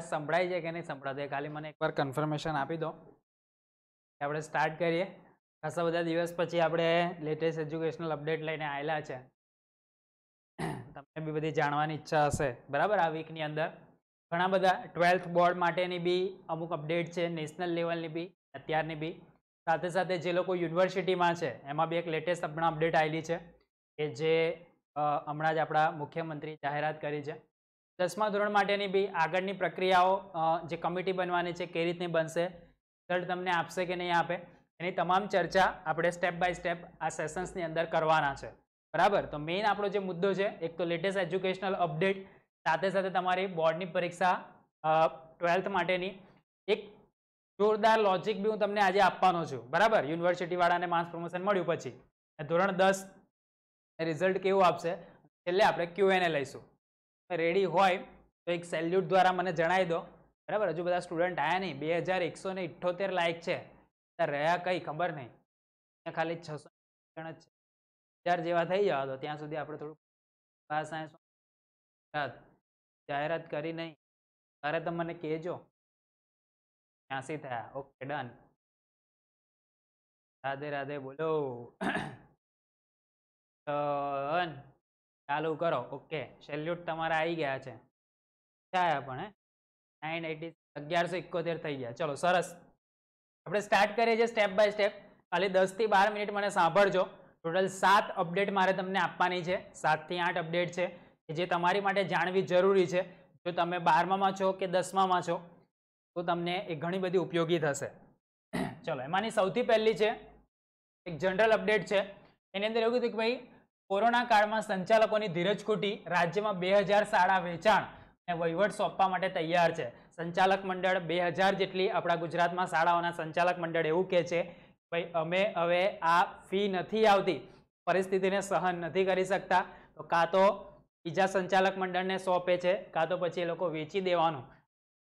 અવાજ સંભળાય છે કે નહીં સંભળાતો એ ખાલી મને એકવાર કન્ફર્મેશન આપી દો કે આપણે સ્ટાર્ટ કરીએ ખાસા બધા દિવસ પછી આપણે લેટેસ્ટ એજ્યુકેશનલ અપડેટ લઈને આવેલા છે તમને બી બધી જાણવાની ઈચ્છા હશે બરાબર આ વીકની અંદર ઘણા બધા ટ્વેલ્થ બોર્ડ માટેની બી અમુક અપડેટ છે નેશનલ લેવલની બી અત્યારની બી સાથે સાથે જે લોકો યુનિવર્સિટીમાં છે એમાં બી એક લેટેસ્ટ હમણાં અપડેટ આવેલી છે કે જે હમણાં જ આપણા મુખ્યમંત્રી જાહેરાત કરી છે દસમા ધોરણ માટેની બી આગળની પ્રક્રિયાઓ જે કમિટી બનવાની છે કઈ રીતની બનશે રિઝલ્ટ તમને આપશે કે નહીં આપે એની તમામ ચર્ચા આપણે સ્ટેપ બાય સ્ટેપ આ સેશન્સની અંદર કરવાના છે બરાબર તો મેઇન આપણો જે મુદ્દો છે એક તો લેટેસ્ટ એજ્યુકેશનલ અપડેટ સાથે સાથે તમારી બોર્ડની પરીક્ષા ટ્વેલ્થ માટેની એક જોરદાર લોજિક બી હું તમને આજે આપવાનો છું બરાબર યુનિવર્સિટીવાળાને માસ પ્રમોશન મળ્યું પછી ધોરણ દસ રિઝલ્ટ કેવું આપશે છેલ્લે આપણે ક્યુએને લઈશું રેડી હોય તો એક સેલ્યુટ દ્વારા મને જણાવી દો બરાબર હજુ બધા સ્ટુડન્ટ આવ્યા નહીં બે હજાર એકસો ને ઇઠ્ઠોતેર લાયક છે રહ્યા કંઈ ખબર નહીં ત્યાં ખાલી છસો જણ જ છે હજાર જેવા થઈ જવા તો ત્યાં સુધી આપણે થોડું જાહેરાત કરી નહીં ત્યારે તમે મને કહેજો ત્યાંસી થયા ઓકે ડન રાધે રાધે બોલો ચાલુ કરો ઓકે સેલ્યુટ તમારા આવી ગયા છે ક્યાં આપણે નાઇન એટી અગિયારસો એકોતેર થઈ ગયા ચલો સરસ આપણે સ્ટાર્ટ કરીએ છીએ સ્ટેપ બાય સ્ટેપ ખાલી દસથી બાર મિનિટ મને સાંભળજો ટોટલ સાત અપડેટ મારે તમને આપવાની છે સાતથી આઠ અપડેટ છે જે તમારી માટે જાણવી જરૂરી છે જો તમે બારમામાં છો કે દસમામાં છો તો તમને એ ઘણી બધી ઉપયોગી થશે ચલો એમાંની સૌથી પહેલી છે એક જનરલ અપડેટ છે એની અંદર એવું કીધું કે ભાઈ કોરોના કાળમાં સંચાલકોની ધીરજ ખૂટી રાજ્યમાં બે હજાર શાળા વેચાણ અને વહીવટ સોંપવા માટે તૈયાર છે સંચાલક મંડળ બે હજાર જેટલી આપણા ગુજરાતમાં શાળાઓના સંચાલક મંડળ એવું કહે છે ભાઈ અમે હવે આ ફી નથી આવતી પરિસ્થિતિને સહન નથી કરી શકતા તો કાં તો બીજા સંચાલક મંડળને સોંપે છે કાં તો પછી એ લોકો વેચી દેવાનું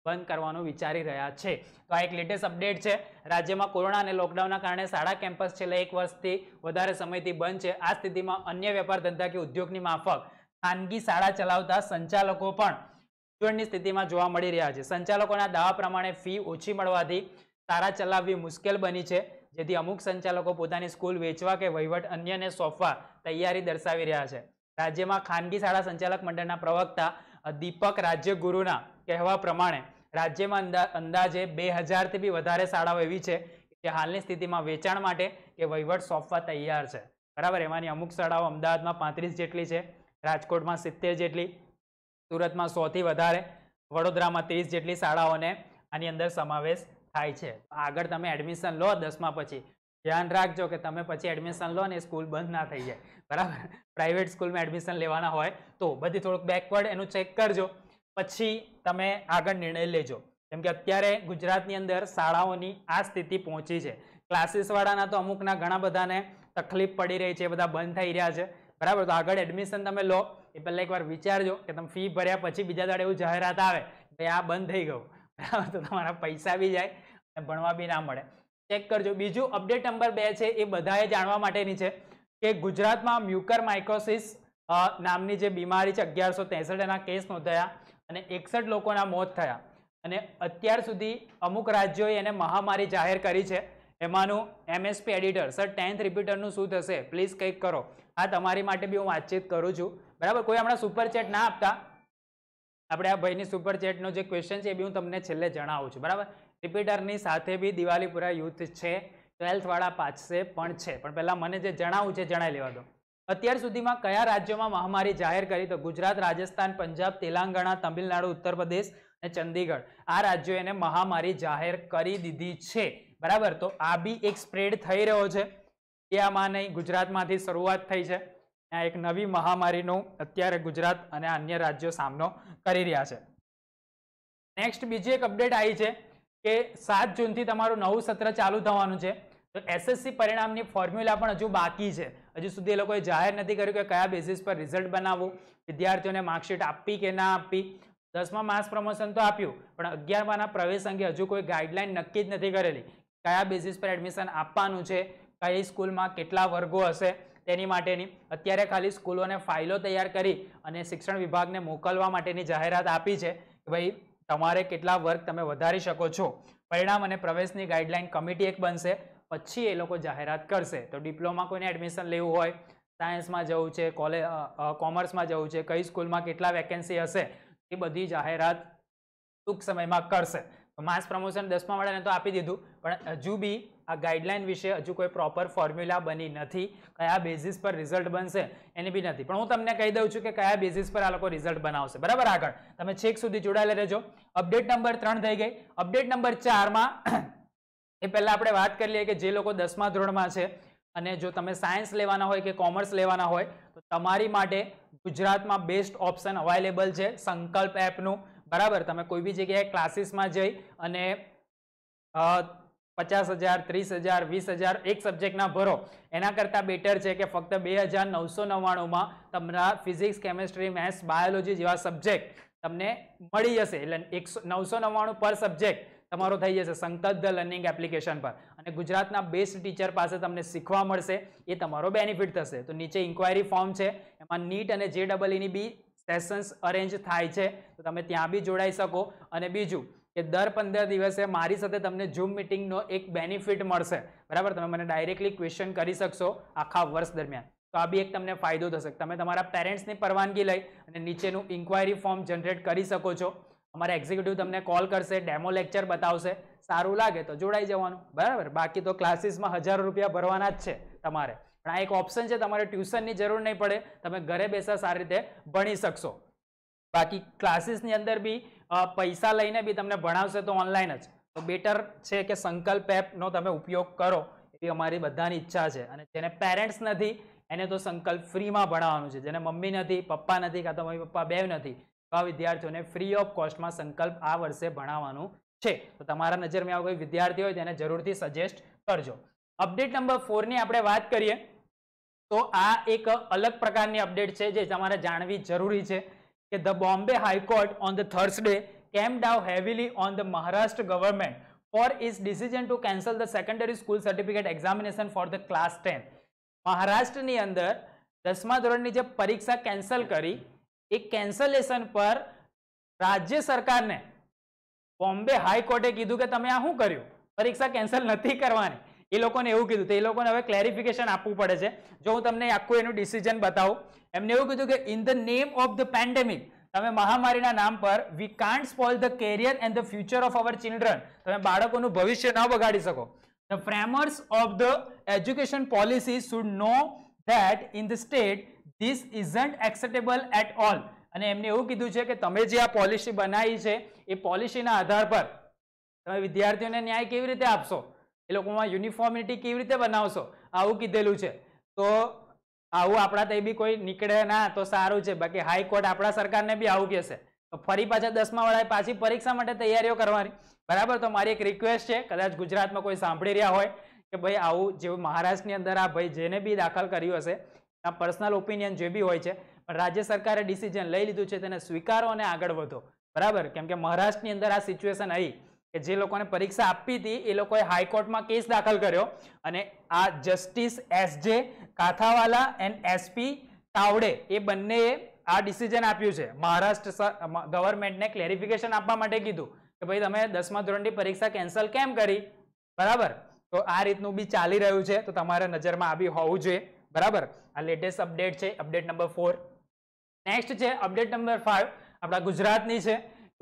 બંધ કરવાનું વિચારી રહ્યા છે તો આ એક લેટેસ્ટ અપડેટ છે રાજ્યમાં કોરોના અને લોકડાઉનના કારણે શાળા કેમ્પસ છેલ્લા એક વર્ષથી વધારે સમયથી બંધ છે આ સ્થિતિમાં અન્ય વેપાર ધંધા કે ઉદ્યોગની માફક ખાનગી શાળા ચલાવતા સંચાલકો પણ મૂંઝવણની સ્થિતિમાં જોવા મળી રહ્યા છે સંચાલકોના દાવા પ્રમાણે ફી ઓછી મળવાથી શાળા ચલાવવી મુશ્કેલ બની છે જેથી અમુક સંચાલકો પોતાની સ્કૂલ વેચવા કે વહીવટ અન્યને સોંપવા તૈયારી દર્શાવી રહ્યા છે રાજ્યમાં ખાનગી શાળા સંચાલક મંડળના પ્રવક્તા દીપક રાજ્યગુરુના કહેવા પ્રમાણે રાજ્યમાં અંદાજે બે હજારથી બી વધારે શાળાઓ એવી છે કે હાલની સ્થિતિમાં વેચાણ માટે કે વહીવટ સોંપવા તૈયાર છે બરાબર એમાંની અમુક શાળાઓ અમદાવાદમાં પાંત્રીસ જેટલી છે રાજકોટમાં સિત્તેર જેટલી સુરતમાં સોથી વધારે વડોદરામાં ત્રીસ જેટલી શાળાઓને આની અંદર સમાવેશ થાય છે આગળ તમે એડમિશન લો દસમા પછી ધ્યાન રાખજો કે તમે પછી એડમિશન લો ને સ્કૂલ બંધ ના થઈ જાય બરાબર પ્રાઇવેટ સ્કૂલમાં એડમિશન લેવાના હોય તો બધી થોડુંક બેકવર્ડ એનું ચેક કરજો પછી તમે આગળ નિર્ણય લેજો કેમ કે અત્યારે ગુજરાતની અંદર શાળાઓની આ સ્થિતિ પહોંચી છે ક્લાસીસવાળાના તો અમુકના ઘણા બધાને તકલીફ પડી રહી છે બધા બંધ થઈ રહ્યા છે બરાબર તો આગળ એડમિશન તમે લો એ પહેલાં એકવાર વિચારજો કે તમે ફી ભર્યા પછી બીજા દાડે એવું જાહેરાત આવે ભાઈ આ બંધ થઈ ગયું બરાબર તો તમારા પૈસા બી જાય અને ભણવા બી ના મળે ચેક કરજો બીજું અપડેટ નંબર બે છે એ બધાએ જાણવા માટેની છે કે ગુજરાતમાં મ્યુકર માઇક્રોસિસ નામની જે બીમારી છે અગિયારસો ત્રેસઠ એના કેસ નોંધાયા અને એકસઠ લોકોના મોત થયા અને અત્યાર સુધી અમુક રાજ્યોએ એને મહામારી જાહેર કરી છે એમાંનું એમએસપી એડિટર સર ટેન્થ રિપીટરનું શું થશે પ્લીઝ કંઈક કરો આ તમારી માટે બી હું વાતચીત કરું છું બરાબર કોઈ હમણાં સુપરચેટ ના આપતા આપણે આ ભાઈની સુપરચેટનો જે ક્વેશ્ચન છે એ બી હું તમને છેલ્લે જણાવું છું બરાબર રિપીટરની સાથે બી દિવાલીપુરા યુથ છે ટ્વેલ્થવાળા પાસે પણ છે પણ પહેલાં મને જે જણાવવું છે જણાવી લેવા દો અત્યાર સુધીમાં કયા રાજ્યોમાં મહામારી જાહેર કરી તો ગુજરાત રાજસ્થાન પંજાબ તેલંગાણા તમિલનાડુ ઉત્તર પ્રદેશ અને ચંદીગઢ આ રાજ્યો એને મહામારી જાહેર કરી દીધી છે બરાબર તો આ બી એક સ્પ્રેડ થઈ રહ્યો છે એ આમાં નહીં ગુજરાતમાંથી શરૂઆત થઈ છે આ એક નવી મહામારીનો અત્યારે ગુજરાત અને અન્ય રાજ્યો સામનો કરી રહ્યા છે નેક્સ્ટ બીજી એક અપડેટ આવી છે કે સાત જૂનથી તમારું નવું સત્ર ચાલુ થવાનું છે તો એસએસસી પરિણામની ફોર્મ્યુલા પણ હજુ બાકી છે હજુ સુધી એ લોકોએ જાહેર નથી કર્યું કે કયા બેઝિસ પર રિઝલ્ટ બનાવવું વિદ્યાર્થીઓને માર્કશીટ આપવી કે ના આપવી દસમા માસ પ્રમોશન તો આપ્યું પણ અગિયારમાના પ્રવેશ અંગે હજુ કોઈ ગાઈડલાઇન નક્કી જ નથી કરેલી કયા બેઝિસ પર એડમિશન આપવાનું છે કઈ સ્કૂલમાં કેટલા વર્ગો હશે તેની માટેની અત્યારે ખાલી સ્કૂલોને ફાઇલો તૈયાર કરી અને શિક્ષણ વિભાગને મોકલવા માટેની જાહેરાત આપી છે કે ભાઈ તમારે કેટલા વર્ગ તમે વધારી શકો છો પરિણામ અને પ્રવેશની ગાઈડલાઇન કમિટી એક બનશે પછી એ લોકો જાહેરાત કરશે તો ડિપ્લોમા કોઈને એડમિશન લેવું હોય સાયન્સમાં જવું છે કોલેજ કોમર્સમાં જવું છે કઈ સ્કૂલમાં કેટલા વેકેન્સી હશે એ બધી જાહેરાત ટૂંક સમયમાં કરશે માસ પ્રમોશન દસમા મળે તો આપી દીધું પણ હજુ બી આ ગાઈડલાઇન વિશે હજુ કોઈ પ્રોપર ફોર્મ્યુલા બની નથી કયા બેઝિસ પર રિઝલ્ટ બનશે એની બી નથી પણ હું તમને કહી દઉં છું કે કયા બેઝિસ પર આ લોકો રિઝલ્ટ બનાવશે બરાબર આગળ તમે છેક સુધી જોડાયેલા રહેજો અપડેટ નંબર ત્રણ થઈ ગઈ અપડેટ નંબર ચારમાં એ પહેલાં આપણે વાત કરી લઈએ કે જે લોકો દસમા ધોરણમાં છે અને જો તમે સાયન્સ લેવાના હોય કે કોમર્સ લેવાના હોય તો તમારી માટે ગુજરાતમાં બેસ્ટ ઓપ્શન અવાઇલેબલ છે સંકલ્પ એપનું બરાબર તમે કોઈ બી જગ્યાએ ક્લાસીસમાં જઈ અને પચાસ હજાર ત્રીસ હજાર વીસ હજાર એક સબ્જેક્ટના ભરો એના કરતાં બેટર છે કે ફક્ત બે હજાર નવસો નવ્વાણુંમાં તમારા ફિઝિક્સ કેમેસ્ટ્રી મેથ્સ બાયોલોજી જેવા સબ્જેક્ટ તમને મળી જશે એટલે એકસો નવસો નવ્વાણું પર સબ્જેક્ટ તમારો થઈ જશે સંતદ્ધ લર્નિંગ એપ્લિકેશન પર અને ગુજરાતના બેસ્ટ ટીચર પાસે તમને શીખવા મળશે એ તમારો બેનિફિટ થશે તો નીચે ઇન્ક્વાયરી ફોર્મ છે એમાં નીટ અને જે ડબલ ઈની બી સેશન્સ અરેન્જ થાય છે તો તમે ત્યાં બી જોડાઈ શકો અને બીજું કે દર પંદર દિવસે મારી સાથે તમને ઝૂમ મિટિંગનો એક બેનિફિટ મળશે બરાબર તમે મને ડાયરેક્ટલી ક્વેશ્ચન કરી શકશો આખા વર્ષ દરમિયાન તો આ બી એક તમને ફાયદો થશે તમે તમારા પેરેન્ટ્સની પરવાનગી લઈ અને નીચેનું ઇન્ક્વાયરી ફોર્મ જનરેટ કરી શકો છો અમારા એક્ઝિક્યુટિવ તમને કોલ કરશે ડેમો લેક્ચર બતાવશે સારું લાગે તો જોડાઈ જવાનું બરાબર બાકી તો ક્લાસીસમાં હજારો રૂપિયા ભરવાના જ છે તમારે પણ આ એક ઓપ્શન છે તમારે ટ્યુશનની જરૂર નહીં પડે તમે ઘરે બેસા સારી રીતે ભણી શકશો બાકી ક્લાસીસની અંદર બી પૈસા લઈને બી તમને ભણાવશે તો ઓનલાઈન જ તો બેટર છે કે સંકલ્પ એપનો તમે ઉપયોગ કરો એવી અમારી બધાની ઈચ્છા છે અને જેને પેરેન્ટ્સ નથી એને તો સંકલ્પ ફ્રીમાં ભણાવવાનું છે જેને મમ્મી નથી પપ્પા નથી કાં તો મમ્મી પપ્પા બે નથી આ વિદ્યાર્થીઓને ફ્રી ઓફ કોસ્ટમાં સંકલ્પ આ વર્ષે ભણાવવાનું છે તો તમારા નજરમાં આવો કોઈ વિદ્યાર્થી હોય તેને જરૂરથી સજેસ્ટ કરજો અપડેટ નંબર ફોરની આપણે વાત કરીએ તો આ એક અલગ પ્રકારની અપડેટ છે જે તમારે જાણવી જરૂરી છે the Bombay High Court on the Thursday came down heavily on the Maharashtra government for its decision to cancel the secondary school certificate examination for the class 10. મહારાષ્ટ્રની અંદર દસમા ધોરણની જે પરીક્ષા કેન્સલ કરી એ કેન્સલેશન પર રાજ્ય સરકારને બોમ્બે હાઈકોર્ટે કીધું કે તમે આ શું કર્યું પરીક્ષા કેન્સલ નથી કરવાની એ લોકોને એવું કીધું તો એ લોકોને હવે ક્લેરિફિકેશન આપવું પડે છે જો હું તમને આખું એનું ડિસિઝન બતાવું એમને એવું કીધું કે in the name of the pandemic તમે મહામારીના નામ પર we can't spoil the career and the future of our children તમે બાળકોનું ભવિષ્ય ન બગાડી શકો the framers of the education policy should know that in the state this isn't acceptable at all અને એમને એવું કીધું છે કે તમે જે આ પોલિસી બનાવી છે એ પોલિસીના આધાર પર તમે વિદ્યાર્થીઓને ન્યાય કેવી રીતે આપશો એ લોકોમાં યુનિફોર્મિટી કેવી રીતે બનાવશો આવું કીધેલું છે તો આવું આપણા ત્યાં બી કોઈ નીકળે ના તો સારું છે બાકી હાઈકોર્ટ આપણા સરકારને બી આવું કહેશે તો ફરી પાછા દસમા વાળાએ પાછી પરીક્ષા માટે તૈયારીઓ કરવાની બરાબર તો મારી એક રિક્વેસ્ટ છે કદાચ ગુજરાતમાં કોઈ સાંભળી રહ્યા હોય કે ભાઈ આવું જેવું મહારાષ્ટ્રની અંદર આ ભાઈ જેને બી દાખલ કર્યું હશે આ પર્સનલ ઓપિનિયન જે બી હોય છે પણ રાજ્ય સરકારે ડિસિઝન લઈ લીધું છે તેને સ્વીકારો અને આગળ વધો બરાબર કેમ કે મહારાષ્ટ્રની અંદર આ સિચ્યુએશન આવી કે જે લોકોને પરીક્ષા આપી હતી એ લોકોએ હાઈકોર્ટમાં કેસ દાખલ કર્યો અને આ જસ્ટિસ એસ જે કાથાવાલા એન્ડ એસપી તાવડે એ બંનેએ આ ડિસિઝન આપ્યું છે મહારાષ્ટ્ર ગવર્મેન્ટને ક્લેરિફિકેશન આપવા માટે કીધું કે ભાઈ તમે દસમા ધોરણની પરીક્ષા કેન્સલ કેમ કરી બરાબર તો આ રીતનું બી ચાલી રહ્યું છે તો તમારા નજરમાં આવી હોવું જોઈએ બરાબર આ લેટેસ્ટ અપડેટ છે અપડેટ નંબર ફોર નેક્સ્ટ છે અપડેટ નંબર ફાઇવ આપણા ગુજરાતની છે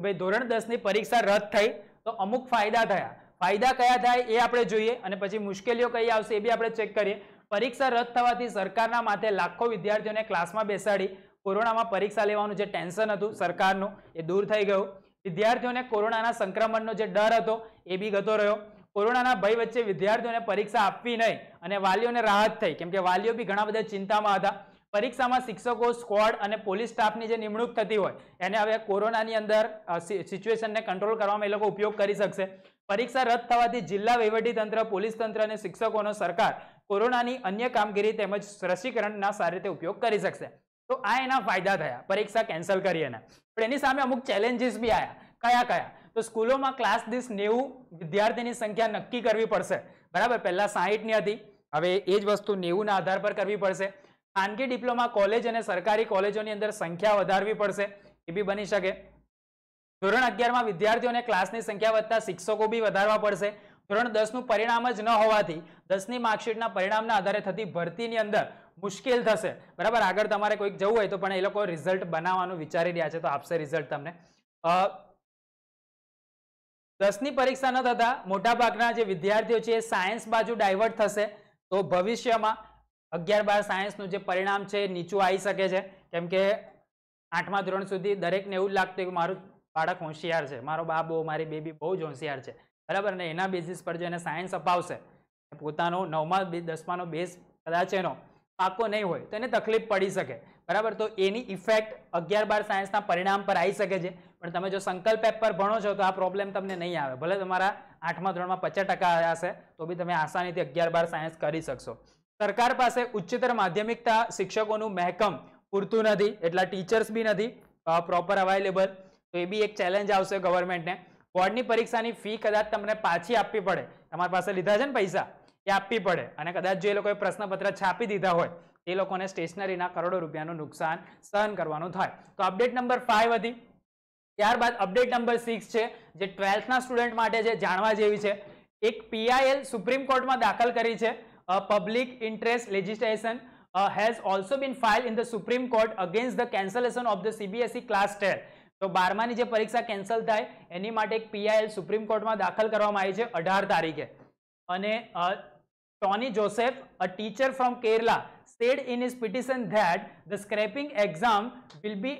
ભાઈ ધોરણ દસની પરીક્ષા રદ થઈ તો અમુક ફાયદા થયા ફાયદા કયા થાય એ આપણે જોઈએ અને પછી મુશ્કેલીઓ કઈ આવશે એ બી આપણે ચેક કરીએ પરીક્ષા રદ થવાથી સરકારના માથે લાખો વિદ્યાર્થીઓને ક્લાસમાં બેસાડી કોરોનામાં પરીક્ષા લેવાનું જે ટેન્શન હતું સરકારનું એ દૂર થઈ ગયું વિદ્યાર્થીઓને કોરોનાના સંક્રમણનો જે ડર હતો એ બી ગતો રહ્યો કોરોનાના ભય વચ્ચે વિદ્યાર્થીઓને પરીક્ષા આપવી નહીં અને વાલીઓને રાહત થઈ કેમ કે વાલીઓ બી ઘણા બધા ચિંતામાં હતા પરીક્ષામાં શિક્ષકો સ્કોડ અને પોલીસ સ્ટાફની જે નિમણૂક થતી હોય એને હવે કોરોનાની અંદર સિચ્યુએશનને કંટ્રોલ કરવામાં એ લોકો ઉપયોગ કરી શકશે પરીક્ષા રદ થવાથી જિલ્લા વહીવટીતંત્ર પોલીસ તંત્ર અને શિક્ષકોનો સરકાર કોરોનાની અન્ય કામગીરી તેમજ રસીકરણના સારી રીતે ઉપયોગ કરી શકશે તો આ એના ફાયદા થયા પરીક્ષા કેન્સલ કરી એના પણ એની સામે અમુક ચેલેન્જીસ બી આવ્યા કયા કયા તો સ્કૂલોમાં ક્લાસ દીઠ નેવું વિદ્યાર્થીની સંખ્યા નક્કી કરવી પડશે બરાબર પહેલાં સાહીઠની હતી હવે એ જ વસ્તુ નેવુંના આધાર પર કરવી પડશે ખાનગી ડિપ્લોમા કોલેજ અને સરકારી કોલેજોની અંદર સંખ્યા વધારવી પડશે એ બી બની શકે ધોરણ અગિયારમાં વિદ્યાર્થીઓને ક્લાસની સંખ્યા વધતા શિક્ષકો બી વધારવા પડશે ધોરણ દસનું પરિણામ જ ન હોવાથી દસની માર્કશીટના પરિણામના આધારે થતી ભરતીની અંદર મુશ્કેલ થશે બરાબર આગળ તમારે કોઈક જવું હોય તો પણ એ લોકો રિઝલ્ટ બનાવવાનું વિચારી રહ્યા છે તો આપશે રિઝલ્ટ તમને દસની પરીક્ષા ન થતા મોટાભાગના જે વિદ્યાર્થીઓ છે એ સાયન્સ બાજુ ડાયવર્ટ થશે તો ભવિષ્યમાં અગિયાર બાર સાયન્સનું જે પરિણામ છે નીચું આવી શકે છે કેમ કે આઠમા ધોરણ સુધી દરેકને એવું લાગતું કે મારું બાળક હોશિયાર છે મારો બાબો મારી બેબી બહુ જ હોશિયાર છે બરાબર ને એના બેઝિસ પર જો એને સાયન્સ અપાવશે પોતાનો નવમા દસમાનો બેઝ કદાચ એનો પાકો નહીં હોય તો એને તકલીફ પડી શકે બરાબર તો એની ઇફેક્ટ અગિયાર બાર સાયન્સના પરિણામ પર આવી શકે છે પણ તમે જો સંકલ્પ પેપર ભણો છો તો આ પ્રોબ્લેમ તમને નહીં આવે ભલે તમારા આઠમા ધોરણમાં પચાસ ટકા હશે તો બી તમે આસાનીથી અગિયાર બાર સાયન્સ કરી શકશો સરકાર પાસે ઉચ્ચતર માધ્યમિકતા શિક્ષકોનું મહેકમ પૂરતું નથી એટલા ટીચર્સ બી નથી પ્રોપર અવાઇલેબલ તો એ બી એક ચેલેન્જ આવશે ગવર્મેન્ટને બોર્ડની પરીક્ષાની ફી કદાચ તમને પાછી આપવી પડે તમારી પાસે લીધા છે ને પૈસા એ આપવી પડે અને કદાચ જે લોકોએ પ્રશ્નપત્ર છાપી દીધા હોય એ લોકોને સ્ટેશનરીના કરોડો રૂપિયાનું નુકસાન સહન કરવાનું થાય તો અપડેટ નંબર ફાઇવ હતી ત્યારબાદ અપડેટ નંબર સિક્સ છે જે ટ્વેલ્થના સ્ટુડન્ટ માટે છે જાણવા જેવી છે એક પીઆઈએલ સુપ્રીમ કોર્ટમાં દાખલ કરી છે public interest legislation uh, has also been filed in the Supreme Court against the cancellation of the CBSE class test. E તો બારમાની જે પરીક્ષા કેન્સલ થાય એની માટે એક પીઆઈએલ સુપ્રીમ કોર્ટમાં દાખલ કરવામાં આવી છે અઢાર તારીખે અને Tony Joseph a teacher from Kerala said in is petition that the scrapping exam will be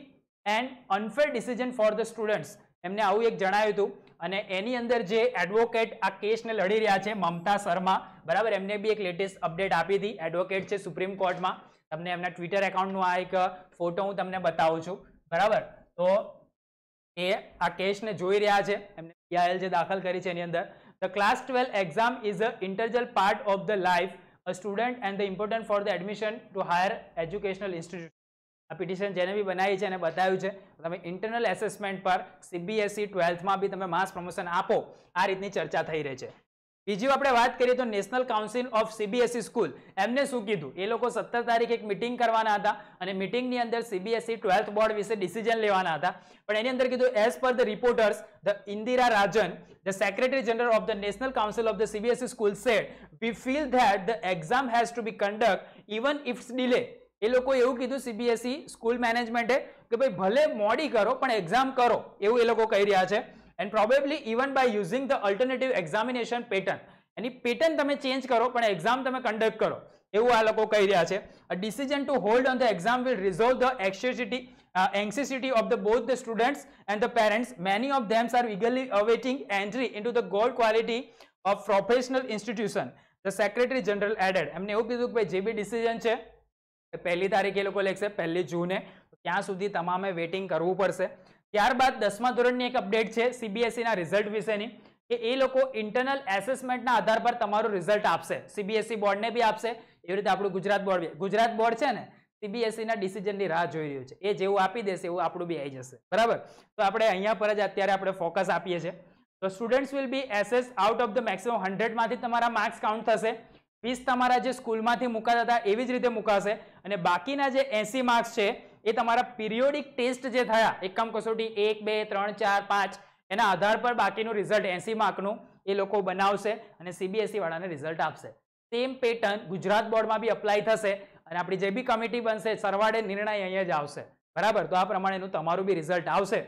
an unfair decision for the students એમને આવું એક જણાવ્યું હતું અને એની અંદર જે એડવોકેટ આ કેસને લડી રહ્યા છે મમતા શર્મા બરાબર એમને બી એક લેટેસ્ટ અપડેટ આપી હતી એડવોકેટ છે સુપ્રીમ કોર્ટમાં તમને એમના ટ્વિટર એકાઉન્ટનો આ એક ફોટો હું તમને બતાવું છું બરાબર તો એ આ કેસને જોઈ રહ્યા છે એમને પીઆઈએલ જે દાખલ કરી છે એની અંદર the class twelve exam is a integral part of the life a student and the important for the admission to higher educational institute આ પિટિશન જેને બી બનાવી છે એને બતાવ્યું છે તમે ઇન્ટરનલ એસેસમેન્ટ પર સીબીએસઈ ટ્વેલ્થમાં e બી તમે માસ પ્રમોશન આપો આ રીતની ચર્ચા થઈ રહી છે બીજી આપણે વાત કરીએ તો national council of CBSE school એમને શું કીધું એ લોકો સત્તર તારીખ એક મિટિંગ કરવાના હતા અને મિટિંગની અંદર સીબીએસસી ટ્વેલ્થ બોર્ડ વિશે ડિસિઝન લેવાના હતા પણ એની અંદર કીધું as per the reporters the Indira Rajan the secretary general of the national council of the CBSE school said, we feel that the exam has to be conducted even ifs delayed એ લોકો એવું કીધું સીબીએસઈ સ્કૂલ મેનેજમેન્ટે કે ભાઈ ભલે મોડી કરો પણ એક્ઝામ કરો એવું એ લોકો કહી રહ્યા છે and probably even by using the alternative examination pattern એની પેટર્ન તમે ચેન્જ કરો પણ એક્ઝામ તમે કન્ડક્ટ કરો એવું આ લોકો કહી રહ્યા છે a decision to hold on the exam will resolve the એક્સેસિટી anxiety of the both the students and the parents many of them are eagerly awaiting entry in to the gold quality of professional institution the secretary general added એમને એવું કીધું કે ભાઈ જે બી decision છે પહેલી તારીખે એ લોકો લેખશે પહેલી જૂને ત્યાં સુધી તમામે વેટિંગ કરવું પડશે ત્યારબાદ દસમા ધોરણની એક અપડેટ છે સીબીએસઈના રિઝલ્ટ વિશેની કે એ લોકો ઇન્ટરનલ એસેસમેન્ટના આધાર પર તમારું રિઝલ્ટ આપશે સીબીએસઈ બોર્ડને બી આપશે એવી રીતે આપણું ગુજરાત બોર્ડ ગુજરાત બોર્ડ છે ને સીબીએસઈના ડિસિઝનની રાહ જોઈ રહ્યું છે એ જેવું આપી દેશે એવું આપણું બી આવી જશે બરાબર તો આપણે અહીંયા પર જ અત્યારે આપણે ફોકસ આપીએ છીએ તો students will be assess out of the maximum હંડ્રેડમાંથી તમારા માર્ક્સ કાઉન્ટ થશે પીસ તમારા જે સ્કૂલમાંથી મુકાતા હતા એવી જ રીતે મુકાશે અને બાકીના જે એસી માર્ક્સ છે એ તમારા પિરિયોડિક ટેસ્ટ જે થયા એકમ કસોટી એક બે ત્રણ ચાર પાંચ એના આધાર પર બાકીનું રિઝલ્ટ એસી માર્કનું એ લોકો બનાવશે અને સીબીએસઈ વાળાને રિઝલ્ટ આપશે સેમ પેટર્ન ગુજરાત બોર્ડમાં બી અપ્લાય થશે અને આપણી જે બી કમિટી બનશે સરવાળે નિર્ણય અહીંયા જ આવશે બરાબર તો આ પ્રમાણેનું તમારું બી રિઝલ્ટ આવશે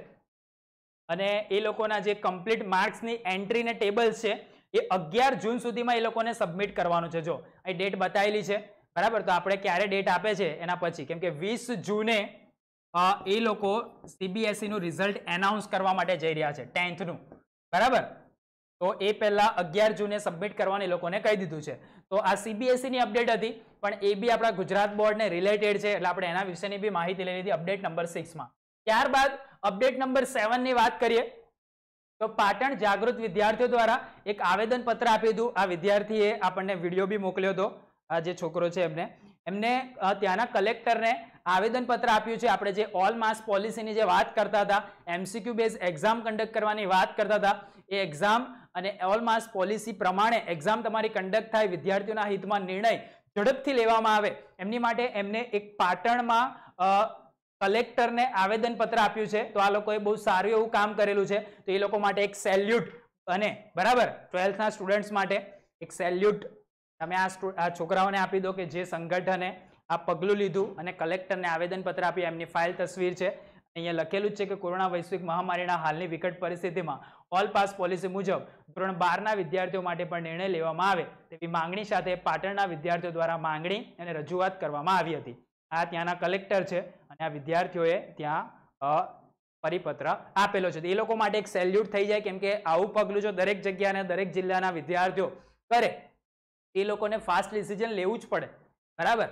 અને એ લોકોના જે કમ્પ્લીટ માર્ક્સની એન્ટ્રીને ટેબલ્સ છે એ અગિયાર જૂન સુધીમાં એ લોકોને સબમિટ કરવાનું છે જો અહીં ડેટ બતાવેલી છે બરાબર તો આપણે ક્યારે ડેટ આપે છે એના પછી કેમ કે વીસ જૂને એ લોકો સીબીએસઈનું રિઝલ્ટ એનાઉન્સ કરવા માટે જઈ રહ્યા છે ટેન્થનું બરાબર તો એ પહેલાં અગિયાર જૂને સબમિટ કરવાનું એ લોકોને કહી દીધું છે તો આ સીબીએસઈની e અપડેટ હતી પણ એ બી આપણા ગુજરાત બોર્ડને રિલેટેડ છે એટલે આપણે એના વિશેની બી માહિતી લઈ લીધી અપડેટ નંબર સિક્સમાં ત્યારબાદ અપડેટ નંબર સેવનની વાત કરીએ તો પાટણ જાગૃત વિદ્યાર્થીઓ દ્વારા એક આવેદન પત્ર આપી દીધું આ વિદ્યાર્થીએ આપણને વિડીયો બી મોકલ્યો હતો આ જે છોકરો છે એમને એમને ત્યાંના કલેક્ટરને આવેદન પત્ર આપ્યું છે આપણે જે ઓલ માસ પોલિસીની જે વાત કરતા હતા એમસીક્યુ બેઝ એક્ઝામ કન્ડક્ટ કરવાની વાત કરતા હતા એ એક્ઝામ અને ઓલ માસ પોલિસી પ્રમાણે એક્ઝામ તમારી કન્ડક્ટ થાય વિદ્યાર્થીઓના હિતમાં નિર્ણય ઝડપથી લેવામાં આવે એમની માટે એમને એક પાટણમાં કલેક્ટરને આવેદનપત્ર આપ્યું છે તો આ લોકોએ બહુ સારું એવું કામ કરેલું છે તો એ લોકો માટે એક સેલ્યુટ અને બરાબર ટ્વેલ્થના સ્ટુડન્ટ્સ માટે એક સેલ્યુટ તમે આ છોકરાઓને આપી દો કે જે સંગઠને આ પગલું લીધું અને કલેક્ટરને આવેદનપત્ર આપ્યું એમની ફાઇલ તસવીર છે અહીંયા લખેલું જ છે કે કોરોના વૈશ્વિક મહામારીના હાલની વિકટ પરિસ્થિતિમાં ઓલ પાસ પોલિસી મુજબ ધોરણ બારના વિદ્યાર્થીઓ માટે પણ નિર્ણય લેવામાં આવે તેવી માંગણી સાથે પાટણના વિદ્યાર્થીઓ દ્વારા માંગણી અને રજૂઆત કરવામાં આવી હતી આ ત્યાંના કલેક્ટર છે ત્યાં વિદ્યાર્થીઓએ ત્યાં પરિપત્ર આપેલો છે એ લોકો માટે એક સેલ્યુટ થઈ જાય કેમ કે આવું પગલું જો દરેક જગ્યા અને દરેક જિલ્લાના વિદ્યાર્થીઓ કરે એ લોકોને ફાસ્ટ ડિસિઝન લેવું જ પડે બરાબર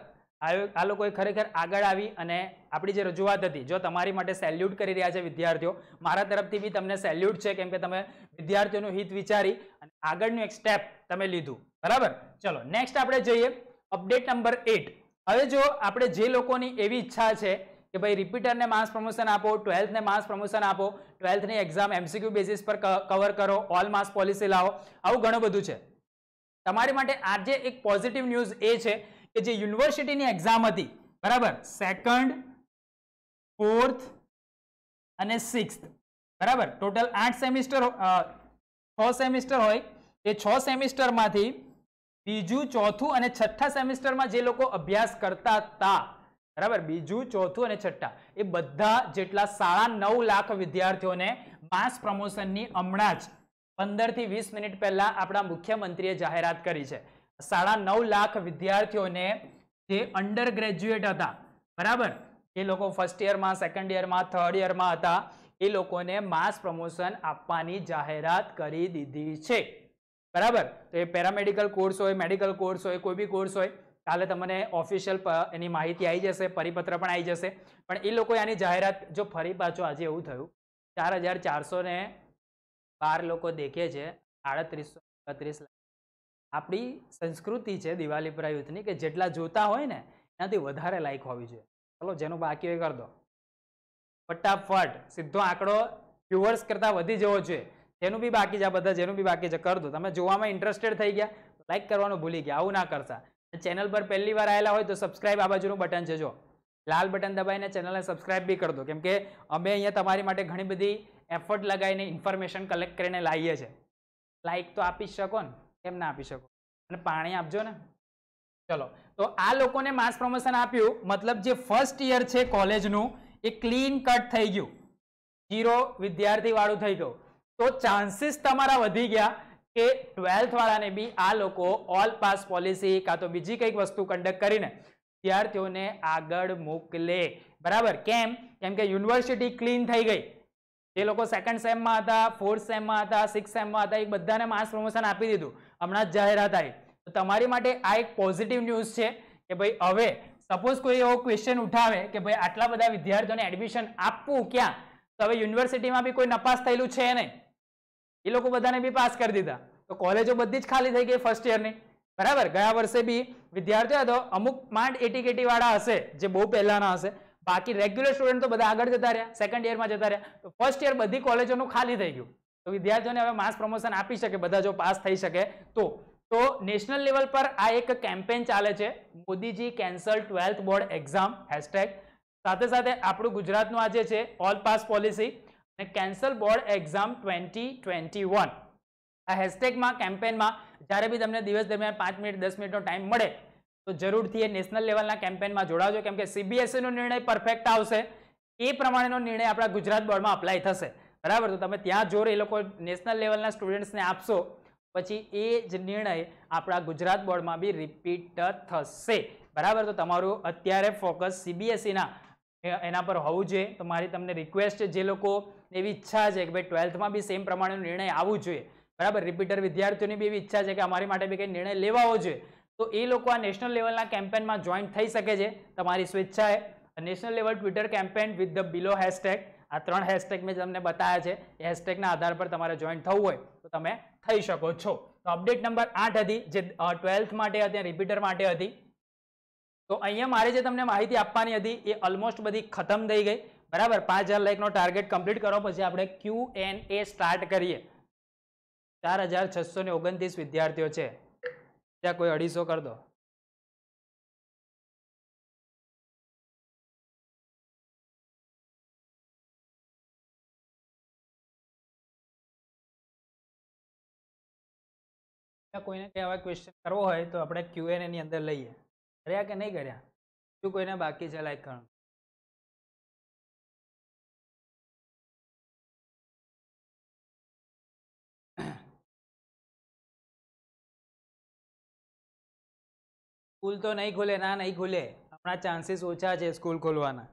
આ લોકોએ ખરેખર આગળ આવી અને આપણી જે રજૂઆત હતી જો તમારી માટે સેલ્યુટ કરી રહ્યા છે વિદ્યાર્થીઓ મારા તરફથી બી તમને સેલ્યુટ છે કેમ કે તમે વિદ્યાર્થીઓનું હિત વિચારી અને આગળનું એક સ્ટેપ તમે લીધું બરાબર ચલો નેક્સ્ટ આપણે જોઈએ અપડેટ નંબર એટ હવે જો આપણે જે લોકોની એવી ઈચ્છા છે કે ભાઈ રિપીટરને માસ પ્રમોશન આપો ટ્વેલ્થને માસ પ્રમોશન આપો ટ્વેલ્થની એક્ઝામ એમસીક્યુ બેઝિસ પર કવર કરો ઓલ માસ પોલિસી લાવો આવું ઘણું બધું છે તમારી માટે આજે એક પોઝિટિવ ન્યૂઝ એ છે કે જે યુનિવર્સિટીની એક્ઝામ હતી બરાબર સેકન્ડ ફોર્થ અને સિક્સ્થ બરાબર ટોટલ આઠ સેમિસ્ટર છ સેમિસ્ટર હોય એ છ સેમિસ્ટરમાંથી બીજું ચોથું અને છઠ્ઠા સેમિસ્ટરમાં જે લોકો અભ્યાસ કરતા હતા બરાબર બીજું ચોથું અને છઠ્ઠા એ બધા જેટલા સાડા નવ લાખ વિદ્યાર્થીઓને માસ પ્રમોશનની હમણાં જ પંદરથી વીસ મિનિટ પહેલા આપણા મુખ્યમંત્રીએ જાહેરાત કરી છે સાડા નવ લાખ વિદ્યાર્થીઓને જે અંડર ગ્રેજ્યુએટ હતા બરાબર એ લોકો ફર્સ્ટ યરમાં સેકન્ડ યરમાં થર્ડ યરમાં હતા એ લોકોને માસ પ્રમોશન આપવાની જાહેરાત કરી દીધી છે બરાબર તો એ પેરામેડિકલ કોર્સ હોય મેડિકલ કોર્સ હોય કોઈ બી કોર્સ હોય કાલે તમને ઓફિશિયલ એની માહિતી આવી જશે પરિપત્ર પણ આવી જશે પણ એ લોકો આની જાહેરાત જો ફરી પાછો આજે એવું થયું ચાર હજાર ચારસો ને બાર લોકો દેખે છે આડત્રીસો એકત્રીસ આપણી સંસ્કૃતિ છે દિવાળી પર યુથની કે જેટલા જોતા હોય ને એનાથી વધારે લાઈક હોવી જોઈએ ચલો જેનું બાકી હોય કર દો ફટાફટ સીધો આંકડો વ્યુઅર્સ કરતાં વધી જવો જોઈએ જેનું બી બાકી છે આ બધા જેનું બી બાકી છે કર દો તમે જોવામાં ઇન્ટરેસ્ટેડ થઈ ગયા લાઈક કરવાનું ભૂલી ગયા આવું ના કરતા ચેનલ પર પહેલી વાર આવેલા હોય તો સબસ્ક્રાઈબ આ બાજુનું બટન છે લાલ બટન દબાવીને ચેનલને સબસ્ક્રાઇબ બી કરી દો કેમ કે અમે અહીંયા તમારી માટે ઘણી બધી એફર્ટ લગાવીને ઇન્ફોર્મેશન કલેક્ટ કરીને લાવીએ છીએ લાઇક તો આપી શકો ને કેમ ના આપી શકો અને પાણી આપજો ને ચલો તો આ લોકોને માસ પ્રમોશન આપ્યું મતલબ જે ફર્સ્ટ યર છે કોલેજનું એ ક્લીન કટ થઈ ગયું ઝીરો વિદ્યાર્થીવાળું થઈ ગયું તો ચાન્સીસ તમારા વધી ગયા કે ટ્વેલ્થ વાળાને બી આ લોકો ઓલ પાસ પોલિસી કાં તો બીજી કંઈક વસ્તુ કન્ડક્ટ કરીને વિદ્યાર્થીઓને આગળ મોકલે બરાબર કેમ કેમ કે યુનિવર્સિટી ક્લીન થઈ ગઈ જે લોકો સેકન્ડ સેમમાં હતા ફોર્થ સેમમાં હતા સિક્સ સેમમાં હતા એ બધાને માસ પ્રમોશન આપી દીધું હમણાં જ જાહેરાત આવી તો તમારી માટે આ એક પોઝિટિવ ન્યૂઝ છે કે ભાઈ હવે સપોઝ કોઈ એવો ક્વેશ્ચન ઉઠાવે કે ભાઈ આટલા બધા વિદ્યાર્થીઓને એડમિશન આપવું ક્યાં તો હવે યુનિવર્સિટીમાં બી કોઈ નપાસ થયેલું છે નહીં એ લોકો બધાને બી પાસ કરી દીધા તો કોલેજો બધી જ ખાલી થઈ ગઈ ફર્સ્ટ યરની બરાબર ગયા વર્ષે બી વિદ્યાર્થીઓ તો અમુક માંડ એટીકેટી વાળા હશે જે બહુ પહેલાના હશે બાકી રેગ્યુલર સ્ટુડન્ટ તો બધા આગળ જતા રહ્યા સેકન્ડ યરમાં જતા રહ્યા તો ફર્સ્ટ યર બધી કોલેજોનું ખાલી થઈ ગયું તો વિદ્યાર્થીઓને હવે માસ પ્રમોશન આપી શકે બધા જો પાસ થઈ શકે તો તો નેશનલ લેવલ પર આ એક કેમ્પેન ચાલે છે Modi ji cancel twelfth board exam hashtag સાથે સાથે આપણું ગુજરાતનું આજે છે ઓલ પાસ પોલિસી ને cancel board exam twenty twenty one આ હેશટેગમાં કેમ્પેનમાં જ્યારે બી તમને દિવસ દરમિયાન પાંચ મિનિટ દસ મિનિટનો ટાઈમ મળે તો જરૂરથી એ નેશનલ લેવલના કેમ્પેનમાં જોડાવજો કેમ કે સીબીએસઈનો e નિર્ણય પરફેક્ટ આવશે એ પ્રમાણેનો નિર્ણય આપણા ગુજરાત બોર્ડમાં અપ્લાય થશે બરાબર તો તમે ત્યાં જોર એ લોકો નેશનલ લેવલના સ્ટુડન્ટ્સને આપશો પછી એ જ નિર્ણય આપણા ગુજરાત બોર્ડમાં બી રિપીટ થશે બરાબર તો તમારું અત્યારે ફોકસ સીબીએસઈના e એના પર હોવું જોઈએ તો મારી તમને રિક્વેસ્ટ જે લોકો એવી ઈચ્છા છે કે ભાઈ ટ્વેલ્થમાં બી સેમ પ્રમાણેનો નિર્ણય આવવું જોઈએ બરાબર રિપીટર વિદ્યાર્થીઓની બી એવી ઈચ્છા છે કે અમારી માટે બી કંઈ નિર્ણય લેવાવો જોઈએ તો એ લોકો આ નેશનલ લેવલના કેમ્પેનમાં જોઈન થઈ શકે છે તમારી સ્વેચ્છાએ national level twitter campaign with the below hashtag આ ત્રણ હેશટેગ મેં તમને બતાવ્યા છે એ હેશટેગના આધાર પર તમારે જોઈન થવું હોય તો તમે થઈ શકો છો તો અપડેટ નંબર આઠ હતી જે ટ્વેલ્થ માટે હતી રિપીટર માટે હતી તો અહીંયા મારે જે તમને માહિતી આપવાની હતી એ ઓલમોસ્ટ બધી ખતમ થઈ ગઈ બરાબર પાંચ હજાર લાઇકનો ટાર્ગેટ કમ્પ્લીટ કરો પછી આપણે ક્યુ એન એ સ્ટાર્ટ કરીએ ચાર હજાર છસો ને ઓગણત્રીસ વિદ્યાર્થીઓ છે ત્યાં કોઈ અઢીસો કર દો કોઈને કંઈ આવા ક્વેશ્ચન કરવો હોય તો આપણે ક્યુએન એની અંદર લઈએ કર્યા કે નહીં કર્યા શું કોઈને બાકી છે લાઈક કરવાનું સ્કૂલ તો નહીં ખુલે ના નહીં ખુલે હમણાં ચાન્સીસ ઓછા છે સ્કૂલ ખોલવાના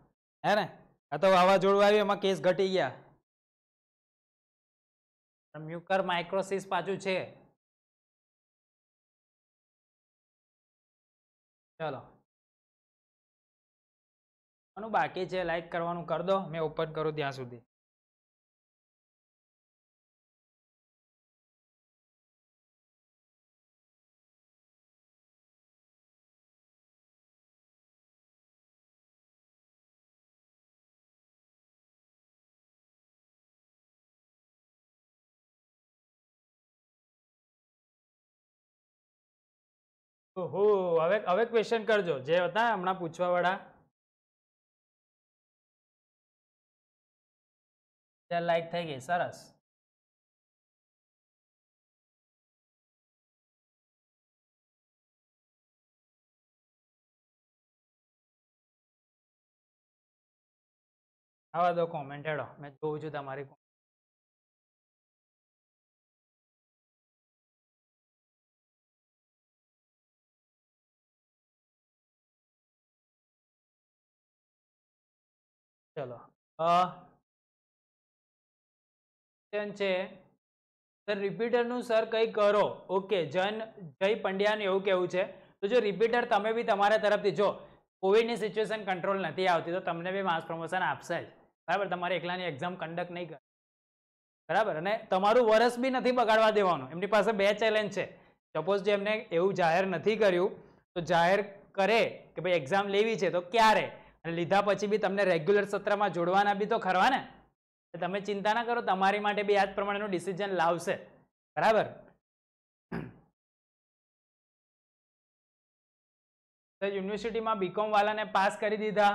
હે ને આ તો વાવાઝોડું આવ્યું એમાં કેસ ઘટી ગયા મ્યુકર માઇક્રોસિસ પાછું છે ચલો આનું બાકી છે લાઈક કરવાનું કર દો મેં ઓપન કરું ત્યાં સુધી ઓહો હવે હવે ક્વેશ્ચન કરજો જે હતા હમણાં પૂછવાવાળા ચાલ લાઈક થઈ ગઈ સરસ આવા દો કોમેન્ટ હેડો મેં જોઉં છું તમારી ચલો છે સર રિપીટરનું સર કંઈ કરો ઓકે જન જય પંડ્યાને એવું કહેવું છે તો જો રિપીટર તમે બી તમારા તરફથી જો કોવિડની સિચ્યુએશન કંટ્રોલ નથી આવતી તો તમને બી માસ પ્રમોશન આપશે જ બરાબર તમારે એકલાની એક્ઝામ કન્ડક્ટ નહીં કરે બરાબર અને તમારું વરસ બી નથી બગાડવા દેવાનું એમની પાસે બે ચેલેન્જ છે સપોઝ જે એમને એવું જાહેર નથી કર્યું તો જાહેર કરે કે ભાઈ એક્ઝામ લેવી છે તો ક્યારે અને લીધા પછી બી તમને રેગ્યુલર સત્રમાં જોડવાના બી તો ખરવા ને તમે ચિંતા ના કરો તમારી માટે બી આજ પ્રમાણેનું ડિસિઝન લાવશે બરાબર યુનિવર્સિટીમાં બીકોમ વાલાને પાસ કરી દીધા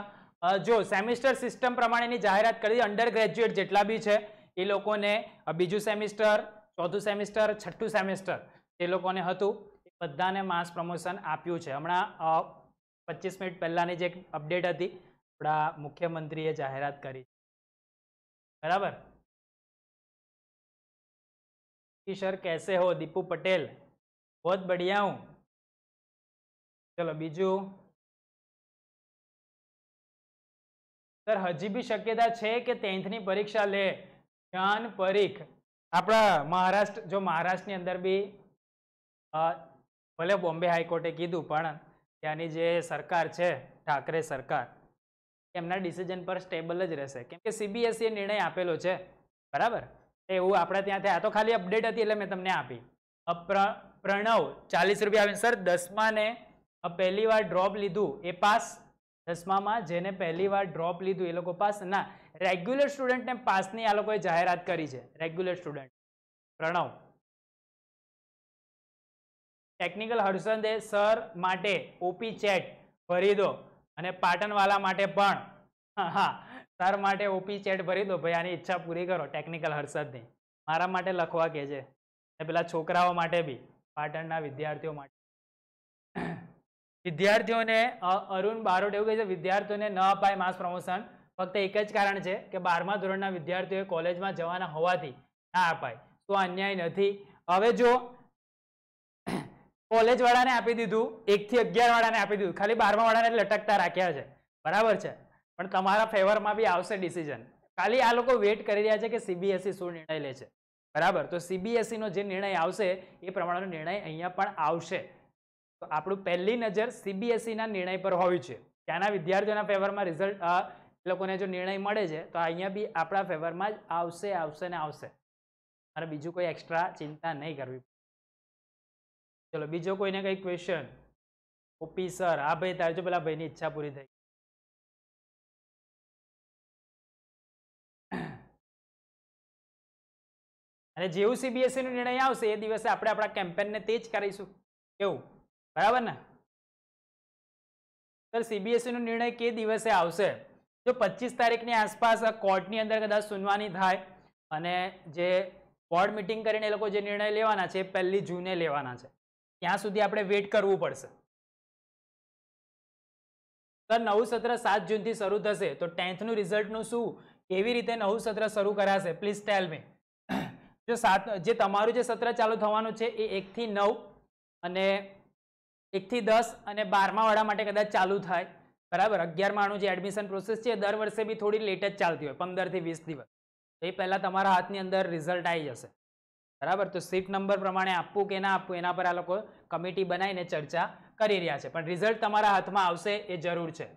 જો સેમિસ્ટર સિસ્ટમ પ્રમાણેની જાહેરાત કરી અંડર ગ્રેજ્યુએટ જેટલા બી છે એ લોકોને બીજું સેમિસ્ટર ચોથું સેમિસ્ટર છઠ્ઠું સેમિસ્ટર એ લોકોને હતું એ બધાને માસ પ્રમોશન આપ્યું છે હમણાં પચીસ મિનિટ પહેલાંની જે અપડેટ હતી આપણા મુખ્યમંત્રીએ જાહેરાત કરી બરાબર સર કેસે હો દીપુ પટેલ બહુ બઢિયા હું ચલો બીજું સર હજી બી શક્યતા છે કે ટેન્થની પરીક્ષા લે જ્ઞાન પરીખ આપણા મહારાષ્ટ્ર જો મહારાષ્ટ્રની અંદર બી ભલે બોમ્બે હાઈકોર્ટે કીધું પણ ત્યાંની જે સરકાર છે ઠાકરે સરકાર એમના ડિસિઝન પર સ્ટેબલ જ રહેશે કેમ કે સીબીએસઈએ e નિર્ણય આપેલો છે બરાબર એવું આપણે ત્યાંથી આ તો ખાલી અપડેટ હતી એટલે મેં તમને આપી પ્રણવ ચાલીસ રૂપિયા આવે સર દસમાને પહેલી વાર ડ્રોપ લીધું એ પાસ દસમામાં જેને પહેલી વાર ડ્રોપ લીધું એ લોકો પાસ ના રેગ્યુલર સ્ટુડન્ટને પાસની આ લોકોએ જાહેરાત કરી છે રેગ્યુલર સ્ટુડન્ટ પ્રણવ ટેકનિકલ હર્ષદે સર માટે ઓપી ચેટ ભરી દો અને પાટણવાલા માટે પણ હા સર માટે ઓપી ચેટ ભરી દો ભાઈ આની ઈચ્છા પૂરી કરો ટેકનિકલ હર્ષદની મારા માટે લખવા કે છે અને પેલા છોકરાઓ માટે બી પાટણના વિદ્યાર્થીઓ માટે વિદ્યાર્થીઓને અરુણ બારોટ એવું કહે છે વિદ્યાર્થીઓને ન અપાય માસ પ્રમોશન ફક્ત એક જ કારણ છે કે બારમા ધોરણના વિદ્યાર્થીઓએ કોલેજમાં જવાના હોવાથી ના અપાય તો અન્યાય નથી હવે જો કોલેજ વાળાને આપી દીધું એકથી અગિયાર વાળાને આપી દીધું ખાલી બારમા વાળાને લટકતા રાખ્યા છે બરાબર છે પણ તમારા ફેવરમાં બી આવશે ડિસિઝન ખાલી આ લોકો વેટ કરી રહ્યા છે કે સીબીએસઈ e શું નિર્ણય લે છે બરાબર તો સીબીએસઈનો e જે નિર્ણય આવશે એ પ્રમાણેનો નિર્ણય અહીંયા પણ આવશે તો આપણું પહેલી નજર સીબીએસઈના e નિર્ણય પર હોવી છે ત્યાંના વિદ્યાર્થીઓના ફેવરમાં રિઝલ્ટ એ લોકોને જો નિર્ણય મળે છે તો અહીંયા બી આપણા ફેવરમાં જ આવશે આવશે ને આવશે મારે બીજું કોઈ એક્સ્ટ્રા ચિંતા નહીં કરવી ચલો બીજો કોઈને કંઈ ક્વેશ્ચન ઓપી સર આ ભાઈ તારે જો પેલા ભાઈની ઈચ્છા પૂરી થઈ અને જેવું સીબીએસઈ નો નિર્ણય આવશે એ દિવસે આપણે આપણા કેમ્પેનને તેજ કરીશું કેવું બરાબર ને સર સીબીએસઈ નો નિર્ણય કે દિવસે આવશે જો પચીસ તારીખની આસપાસ કોર્ટની અંદર કદાચ સુનવાની થાય અને જે બોર્ડ મિટિંગ કરીને એ લોકો જે નિર્ણય લેવાના છે એ પહેલી જૂને લેવાના છે ત્યાં સુધી આપણે વેઇટ કરવું પડશે સર નવું સત્ર સાત જૂનથી શરૂ થશે તો ટેન્થનું રિઝલ્ટનું શું કેવી રીતે નવું સત્ર શરૂ કરાશે પ્લીઝ ટેલ મી જો સાત જે તમારું જે સત્ર ચાલુ થવાનું છે એ એકથી નવ અને એકથી દસ અને બારમા વાળા માટે કદાચ ચાલુ થાય બરાબર અગિયારમાનું જે એડમિશન પ્રોસેસ છે દર વર્ષે બી થોડી લેટ જ ચાલતી હોય પંદરથી વીસ દિવસ એ પહેલાં તમારા હાથની અંદર રિઝલ્ટ આવી જશે બરાબર તો સીટ નંબર પ્રમાણે આપવું કે ના આપવું એના પર આ લોકો કમિટી બનાવીને ચર્ચા કરી રહ્યા છે પણ રિઝલ્ટ તમારા હાથમાં આવશે એ જરૂર છે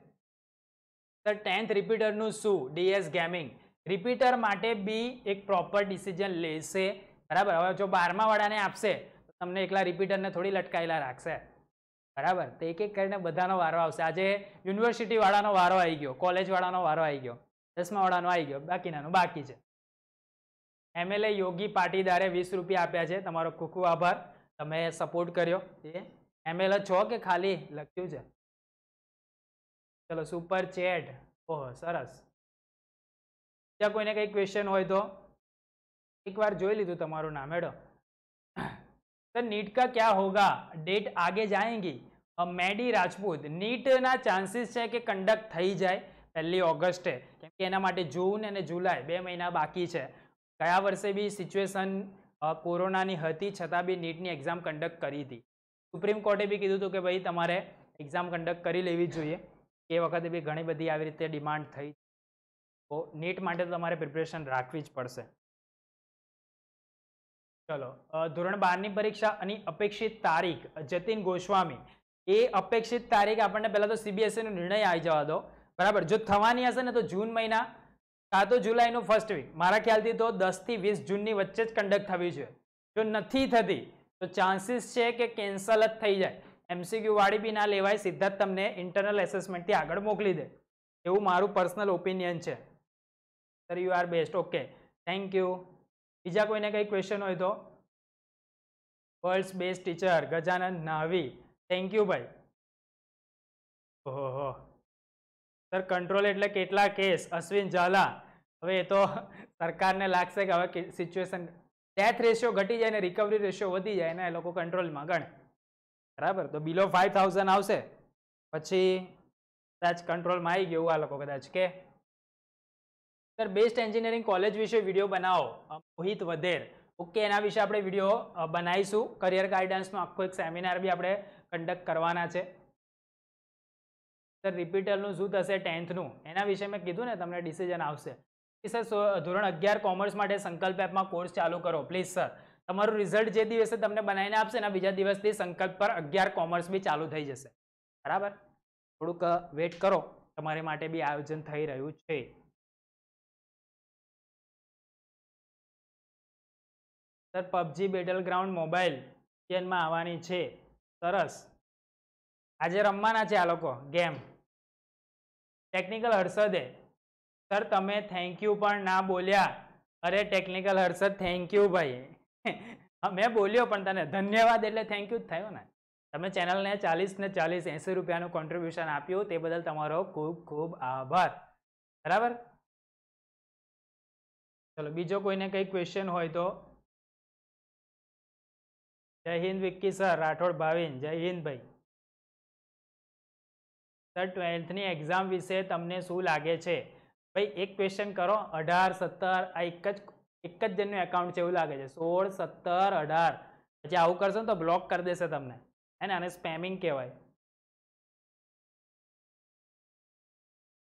સર ટેન્થ રિપીટરનું શું ડીએસ ગેમિંગ રિપીટર માટે બી એક પ્રોપર ડિસિઝન લેશે બરાબર હવે જો બારમાવાળાને આપશે તો તમને એકલા રિપીટરને થોડી લટકાયેલા રાખશે બરાબર તો એક એક કરીને બધાનો વારો આવશે આજે યુનિવર્સિટીવાળાનો વારો આવી ગયો કોલેજ વાળાનો વારો આવી ગયો દસમાવાળાનો આવી ગયો બાકીનાનું બાકી છે એમએલએ યોગી પાટીદારે વીસ રૂપિયા આપ્યા છે તમારો ખૂબ ખૂબ આભાર તમે સપોર્ટ કર્યો એ એમએલએ છો કે ખાલી લખ્યું છે ચલો સુપર ચેટ ઓહો સરસ ત્યાં કોઈને કંઈ ક્વેશ્ચન હોય તો એકવાર જોઈ લીધું તમારું નામ એડો સર નીટ કા ક્યા હોગા ડેટ આગે જાયેંગી મેડી રાજપૂત નીટના ચાન્સીસ છે કે કંડક્ટ થઈ જાય પહેલી ઓગસ્ટે કેમ કે એના માટે જૂન અને જુલાઈ બે મહિના બાકી છે કયા વર્ષે બી સિચ્યુએશન કોરોનાની હતી છતાં બી નીટની એક્ઝામ કન્ડક્ટ કરી હતી સુપ્રીમ કોર્ટે બી કીધું હતું કે ભાઈ તમારે એક્ઝામ કન્ડક્ટ કરી લેવી જોઈએ એ વખતે બી ઘણી બધી આવી રીતે ડિમાન્ડ થઈ તો નીટ માટે તમારે પ્રિપરેશન રાખવી જ પડશે ચલો ધોરણ બારની પરીક્ષા અને અપેક્ષિત તારીખ જતીન ગોસ્વામી એ અપેક્ષિત તારીખ આપણને પહેલાં તો સીબીએસઈનો નિર્ણય આવી જવા દો બરાબર જો થવાની હશે ને તો જૂન મહિના કાં તો જુલાઈનું ફર્સ્ટ વીક મારા ખ્યાલથી તો દસથી વીસ જૂનની વચ્ચે જ કન્ડક્ટ થવી છે જો નથી થતી તો ચાન્સીસ છે કે કેન્સલ જ થઈ જાય એમસીક્યુ વાળી બી ના લેવાય સીધા જ તમને ઇન્ટરનલ એસેસમેન્ટથી આગળ મોકલી દે એવું મારું પર્સનલ ઓપિનિયન છે sir you are best okay thank you બીજા કોઈને કંઈ ક્વેશ્ચન હોય તો world best teacher Gajanand Navi thank you ભાઈ ઓહો સર કંટ્રોલ એટલે કેટલા કેસ અશ્વિન ઝાલા હવે એ તો સરકારને લાગશે કે હવે સિચ્યુએશન ડેથ રેશિયો ઘટી જાય ને રિકવરી રેશિયો વધી જાય ને એ લોકો કંટ્રોલમાં ગણે બરાબર તો બિલો ફાઇવ થાઉઝન્ડ આવશે પછી કદાચ કંટ્રોલમાં આવી ગયું આ લોકો કદાચ કે સર બેસ્ટ એન્જિનિયરિંગ કોલેજ વિશે વિડીયો બનાવો મોહિત વધેર ઓકે એના વિશે આપણે વિડીયો બનાવીશું કરિયર ગાઈડન્સનો આખો એક સેમિનાર બી આપણે કન્ડક્ટ કરવાના છે સર રિપીટલનું શું થશે ટેન્થનું એના વિશે મેં કીધું ને તમને ડિસિઝન આવશે સર ધોરણ અગિયાર કોમર્સ માટે સંકલ્પ એપમાં કોર્સ ચાલુ કરો પ્લીઝ સર તમારું રિઝલ્ટ જે દિવસે તમને બનાવીને આપશે ને બીજા દિવસથી સંકલ્પ પર અગિયાર કોમર્સ બી ચાલુ થઈ જશે બરાબર થોડુંક વેટ કરો તમારી માટે બી આયોજન થઈ રહ્યું છે sir PUBG battle ground mobile ગેમમાં આવવાની છે સરસ આજે રમવાના છે આ લોકો ગેમ ટેકનિકલ હર્ષદે સર તમે થેન્ક યુ પણ ના બોલ્યા અરે ટેકનિકલ હર્ષદ થેન્ક યુ ભાઈ મેં બોલ્યો પણ તને ધન્યવાદ એટલે થેન્ક યુ થયો ને તમે ચેનલને ચાલીસ ને ચાલીસ એંસી રૂપિયાનું કોન્ટ્રીબ્યુશન આપ્યું તે બદલ તમારો ખૂબ ખૂબ આભાર બરાબર ચલો બીજો કોઈને કંઈ ક્વેશ્ચન હોય તો જય હિન્દ વિક્કી સર રાઠોડ ભાવિન જય હિન્દ ભાઈ સર ટ્વેલ્થની એક્ઝામ વિશે તમને શું લાગે છે ભાઈ એક ક્વેશ્ચન કરો અઢાર સત્તર આ એક જ એક જ જણનું એકાઉન્ટ છે એવું લાગે છે સોળ સત્તર અઢાર પછી આવું કરશો ને તો બ્લોક કરી દેશે તમને હે ને આને સ્પેમિંગ કહેવાય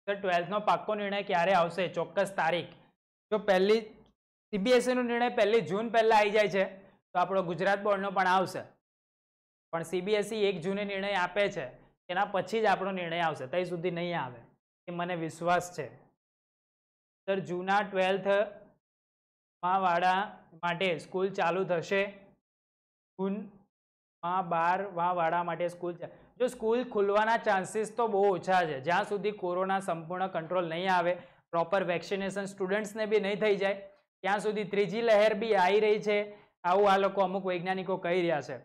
સર ટ્વેલ્થનો પાક્કો નિર્ણય ક્યારે આવશે ચોક્કસ તારીખ જો પહેલી સીબીએસઈનો નિર્ણય પહેલી જૂન પહેલાં આવી જાય છે તો આપણો ગુજરાત બોર્ડનો પણ આવશે પણ સીબીએસઈ એક જૂને નિર્ણય આપે છે એના પછી જ આપણો નિર્ણય આવશે ત્યાં સુધી નહીં આવે એ મને વિશ્વાસ છે સર જૂના ટ્વેલ્થમાં વાળા માટે સ્કૂલ ચાલુ થશે જૂનમાં બાર વાળા માટે સ્કૂલ જો સ્કૂલ ખુલવાના ચાન્સીસ તો બહુ ઓછા છે જ્યાં સુધી કોરોના સંપૂર્ણ કંટ્રોલ નહીં આવે પ્રોપર વેક્સિનેશન સ્ટુડન્ટ્સને બી નહીં થઈ જાય ત્યાં સુધી ત્રીજી લહેર બી આવી રહી છે આવું આ લોકો અમુક વૈજ્ઞાનિકો કહી રહ્યા છે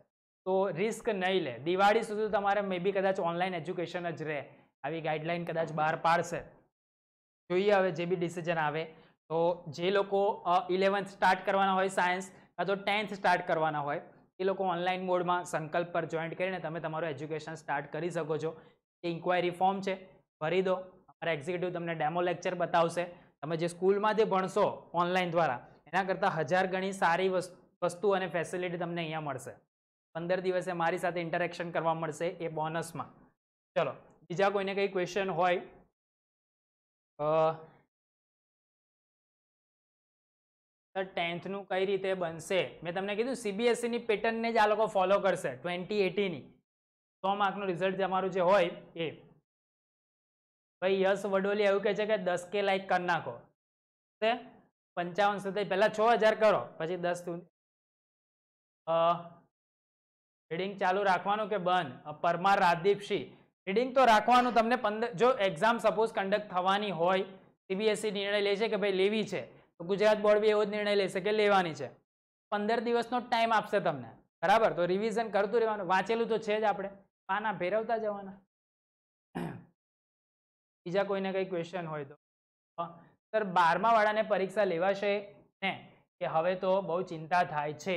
તો રિસ્ક નહીં લે દિવાળી સુધી તમારે મે બી કદાચ ઓનલાઈન એજ્યુકેશન જ રહે આવી ગાઈડલાઈન કદાચ બહાર પાડશે જોઈએ હવે જે બી ડિસિઝન આવે તો જે લોકો ઇલેવન્થ સ્ટાર્ટ કરવાના હોય સાયન્સ કાં તો ટેન્થ સ્ટાર્ટ કરવાના હોય એ લોકો ઓનલાઈન મોડમાં સંકલ્પ પર જોઈન્ટ કરીને તમે તમારું એજ્યુકેશન સ્ટાર્ટ કરી શકો છો એ ઇન્ક્વાયરી ફોર્મ છે ભરી દો અમારા એક્ઝિક્યુટિવ તમને ડેમો લેક્ચર બતાવશે તમે જે સ્કૂલમાં જે ભણશો ઓનલાઈન દ્વારા એના કરતાં હજાર ગણી સારી વસ્તુ અને ફેસિલિટી તમને અહીંયા મળશે પંદર દિવસે મારી સાથે ઇન્ટરેક્શન કરવા મળશે એ બોનસમાં ચલો બીજા કોઈને કંઈ ક્વેશ્ચન હોય સર ટેન્થનું કઈ રીતે બનશે મેં તમને કીધું સીબીએસસીની e પેટર્નને જ આ લોકો ફોલો કરશે ટ્વેન્ટી એટીની સો માર્કનું રિઝલ્ટ તમારું જે હોય એ ભાઈ યશ વડોલી એવું કહે છે કે દસ કે લાઈક કરી નાખો પંચાવન સુધી પહેલાં છ હજાર કરો પછી દસ સુધી રીડિંગ ચાલુ રાખવાનું કે બંધ પરમાર રાજદીપસિંહ રીડિંગ તો રાખવાનું તમને પંદર જો એક્ઝામ સપોઝ કન્ડક્ટ થવાની હોય સીબીએસસી e નિર્ણય લે છે કે ભાઈ લેવી છે તો ગુજરાત બોર્ડ બી એવો જ નિર્ણય લેશે કે લેવાની છે પંદર દિવસનો ટાઈમ આપશે તમને બરાબર તો રિવિઝન કરતું રહેવાનું વાંચેલું તો છે જ આપણે પાના ફેરવતા જવાના બીજા કોઈને કંઈ ક્વેશ્ચન હોય તો સર બારમા વાળાને પરીક્ષા લેવાશે ને કે હવે તો બહુ ચિંતા થાય છે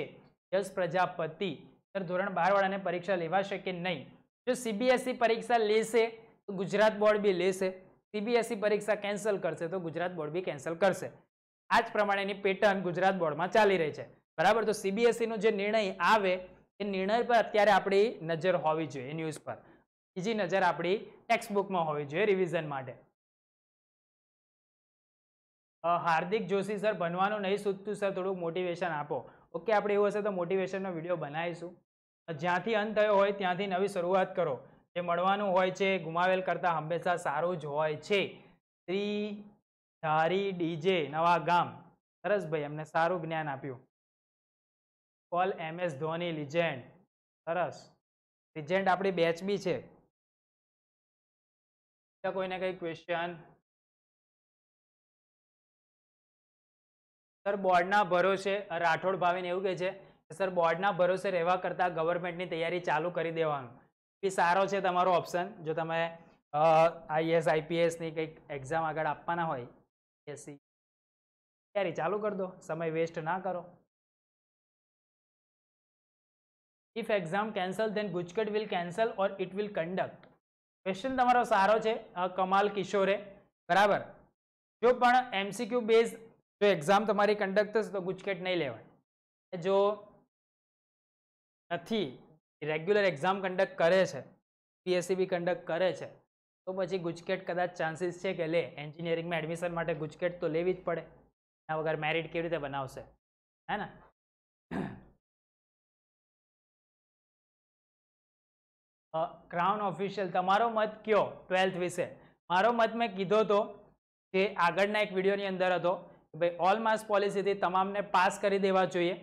યશ પ્રજાપતિ તો ધોરણ બાર વાળાને પરીક્ષા લેવાશે કે નહીં જો સીબીએસઈ e પરીક્ષા લેશે તો ગુજરાત બોર્ડ બી લેશે સીબીએસઈ e પરીક્ષા કેન્સલ કરશે તો ગુજરાત બોર્ડ બી કેન્સલ કરશે આ જ પ્રમાણેની પેટર્ન ગુજરાત બોર્ડમાં ચાલી રહી છે બરાબર તો સીબીએસઈનો e જે નિર્ણય આવે એ નિર્ણય પર અત્યારે આપણી નજર હોવી જોઈએ ન્યૂઝ પર બીજી નજર આપણી ટેક્સ્ટબુકમાં હોવી જોઈએ રિવિઝન માટે હાર્દિક જોશી સર ભણવાનું નહીં સૂચતું સર થોડુંક મોટિવેશન આપો ઓકે આપણે એવું હશે તો મોટિવેશનનો વિડીયો બનાવીશું જ્યાંથી અંત થયો હોય ત્યાંથી નવી શરૂઆત કરો જે મળવાનું હોય છે ગુમાવેલ કરતાં હંમેશા સારું જ હોય છે શ્રી ધારી ડીજે નવા ગામ સરસ ભાઈ એમને સારું જ્ઞાન આપ્યું કોલ એમ એસ ધોની લિજેન્ડ સરસ લિજેન્ડ આપણી બેચ બી છે કોઈને કંઈ ક્વેશ્ચન સર બોર્ડના ભરોસે રાઠોડ ભાવીને એવું કે છે કે સર બોર્ડના ભરોસે રહેવા કરતાં ગવર્મેન્ટની તૈયારી ચાલુ કરી દેવાનું એ સારો છે તમારો ઓપ્શન જો તમે આઈએસ આઈપીએસની કંઈક એક્ઝામ આગળ આપવાના હોય એસી તૈયારી ચાલુ કરી દો સમય વેસ્ટ ના કરો if exam cancel then GUJCET will cancel or it will conduct question તમારો સારો છે કમાલ કિશોરે બરાબર જો પણ એમસીક્યુ બેઝ જો એક્ઝામ તમારી કન્ડક્ટ થશે તો ગુજકેટ નહીં લેવાય જો નથી રેગ્યુલર એક્ઝામ કન્ડક્ટ કરે છે પીએસસીબી બી કન્ડક્ટ કરે છે તો પછી ગુજકેટ કદાચ ચાન્સીસ છે કે લે એન્જિનિયરિંગમાં એડમિશન માટે ગુજકેટ તો લેવી જ પડે એના વગર મેરિટ કેવી રીતે બનાવશે હે ને ક્રાઉન ઓફિશિયલ તમારો મત કયો ટ્વેલ્થ વિશે મારો મત મેં કીધો હતો કે આગળના એક વિડીયોની અંદર હતો ભાઈ ઓલ માર્ક્સ પોલિસીથી તમામને પાસ કરી દેવા જોઈએ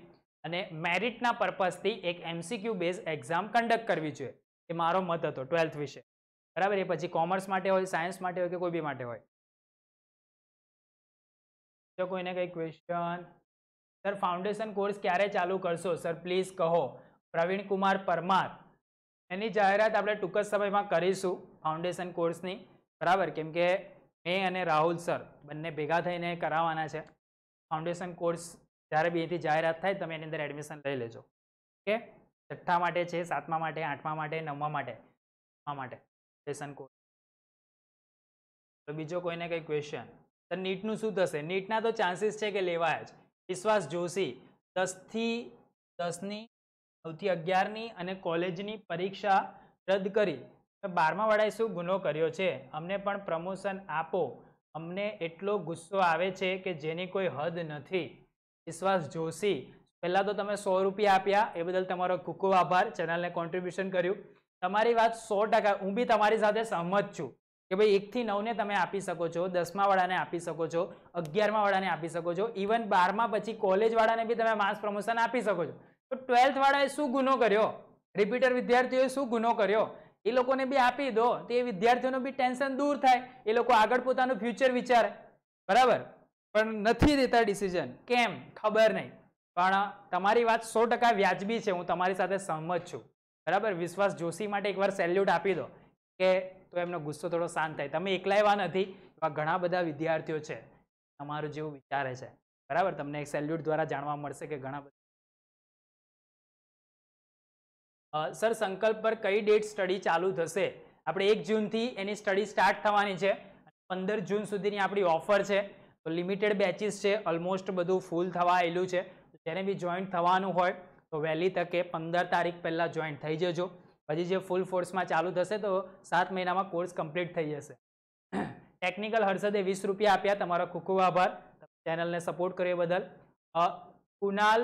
અને મેરિટના પર્પઝથી એક એમસીક્યુ બેઝ એક્ઝામ કન્ડક્ટ કરવી જોઈએ એ મારો મત હતો ટ્વેલ્થ વિશે બરાબર એ પછી કોમર્સ માટે હોય સાયન્સ માટે હોય કે કોઈ બી માટે હોય જો કોઈને કંઈ ક્વેશ્ચન સર ફાઉન્ડેશન કોર્સ ક્યારે ચાલુ કરશો સર પ્લીઝ કહો પ્રવીણ કુમાર પરમાર એની જાહેરાત આપણે ટૂંક જ સમયમાં કરીશું ફાઉન્ડેશન કોર્સની બરાબર કેમ કે મેં અને રાહુલ સર બંને ભેગા થઈને કરાવવાના છે ફાઉન્ડેશન કોર્સ જ્યારે બેથી જાહેરાત થાય તમે એની અંદર એડમિશન લઈ લેજો ઓકે છઠ્ઠા માટે છે સાતમા માટે આઠમા માટે નવમા માટે માટે ફાઉન્ડેશન કોર્સ તો બીજો કોઈને કંઈ ક્વેશ્ચન તો નીટનું શું થશે નીટના તો ચાન્સીસ છે કે લેવાયા જ વિશ્વાસ જોશી દસથી દસની નવથી અગિયારની અને કોલેજની પરીક્ષા રદ કરી બારમા વડાએ શું ગુનો કર્યો છે અમને પણ પ્રમોશન આપો અમને એટલો ગુસ્સો આવે છે કે જેની કોઈ હદ નથી વિશ્વાસ જોશી પહેલાં તો તમે સો રૂપિયા આપ્યા એ બદલ તમારો ખૂબ આભાર ચેનલને કોન્ટ્રીબ્યુશન કર્યું તમારી વાત સો ટકા હું બી તમારી સાથે સહમત છું કે ભાઈ એકથી નવને તમે આપી શકો છો દસમા વાળાને આપી શકો છો અગિયારમા વાળાને આપી શકો છો ઇવન બારમા પછી કોલેજવાળાને બી તમે માસ પ્રમોશન આપી શકો છો તો ટ્વેલ્થવાળાએ શું ગુનો કર્યો રિપીટર વિદ્યાર્થીઓએ શું ગુનો કર્યો એ લોકોને બી આપી દો તો એ વિદ્યાર્થીઓનું બી ટેન્શન દૂર થાય એ લોકો આગળ પોતાનું ફ્યુચર વિચારે બરાબર પણ નથી દેતા ડિસિઝન કેમ ખબર નહીં પણ તમારી વાત સો ટકા વ્યાજબી છે હું તમારી સાથે સહમત છું બરાબર વિશ્વાસ જોશી માટે એકવાર સેલ્યુટ આપી દો કે તો એમનો ગુસ્સો થોડો શાંત થાય તમે એકલા એવા નથી એવા ઘણા બધા વિદ્યાર્થીઓ છે તમારું જેવું વિચારે છે બરાબર તમને એક સેલ્યુટ દ્વારા જાણવા મળશે કે ઘણા બધા સર સંકલ્પ પર કઈ ડેટ સ્ટડી ચાલુ થશે આપણે એક જૂનથી એની સ્ટડી સ્ટાર્ટ થવાની છે પંદર જૂન સુધીની આપણી ઓફર છે તો લિમિટેડ બેચીસ છે ઓલમોસ્ટ બધું ફૂલ થવા આવેલું છે જેને બી જોઈન્ટ થવાનું હોય તો વહેલી તકે પંદર તારીખ પહેલાં જોઈન્ટ થઈ જજો પછી જે ફૂલ ફોર્સમાં ચાલુ થશે તો સાત મહિનામાં કોર્સ કમ્પ્લીટ થઈ જશે ટેકનિકલ હર્ષદે વીસ રૂપિયા આપ્યા તમારો ખૂબ ખૂબ આભાર ચેનલને સપોર્ટ કર્યો બદલ Kunal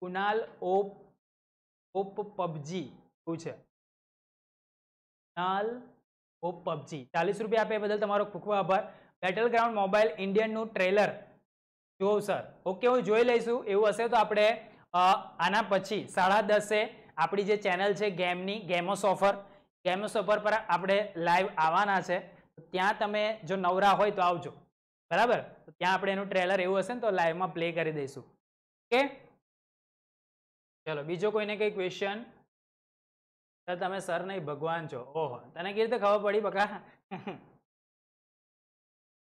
Kunal OP OP PUBG છે કુનાલ ઓપ પબજી ચાલીસ રૂપિયા આપે બદલ તમારો ખૂબ ખૂબ આભાર બેટલ ગ્રાઉન્ડ મોબાઈલ ઇન્ડિયનનું ટ્રેલર જો સર ઓકે હું જોઈ લઈશું એવું હશે તો આપણે આના પછી સાડા દસે આપણી જે ચેનલ છે ગેમની ગેમોસ ઓફર ગેમોસ ઓફર પર આપણે લાઈવ આવવાના છે ત્યાં તમે જો નવરા હોય તો આવજો બરાબર ત્યાં આપણે એનું ટ્રેલર એવું હશે ને તો લાઈવમાં પ્લે કરી દઈશું ઓકે ચલો બીજો કોઈને કંઈ ક્વેશ્ચન તમે સર નહીં ભગવાન છો ઓહો તને કેવી રીતે ખબર પડી બકા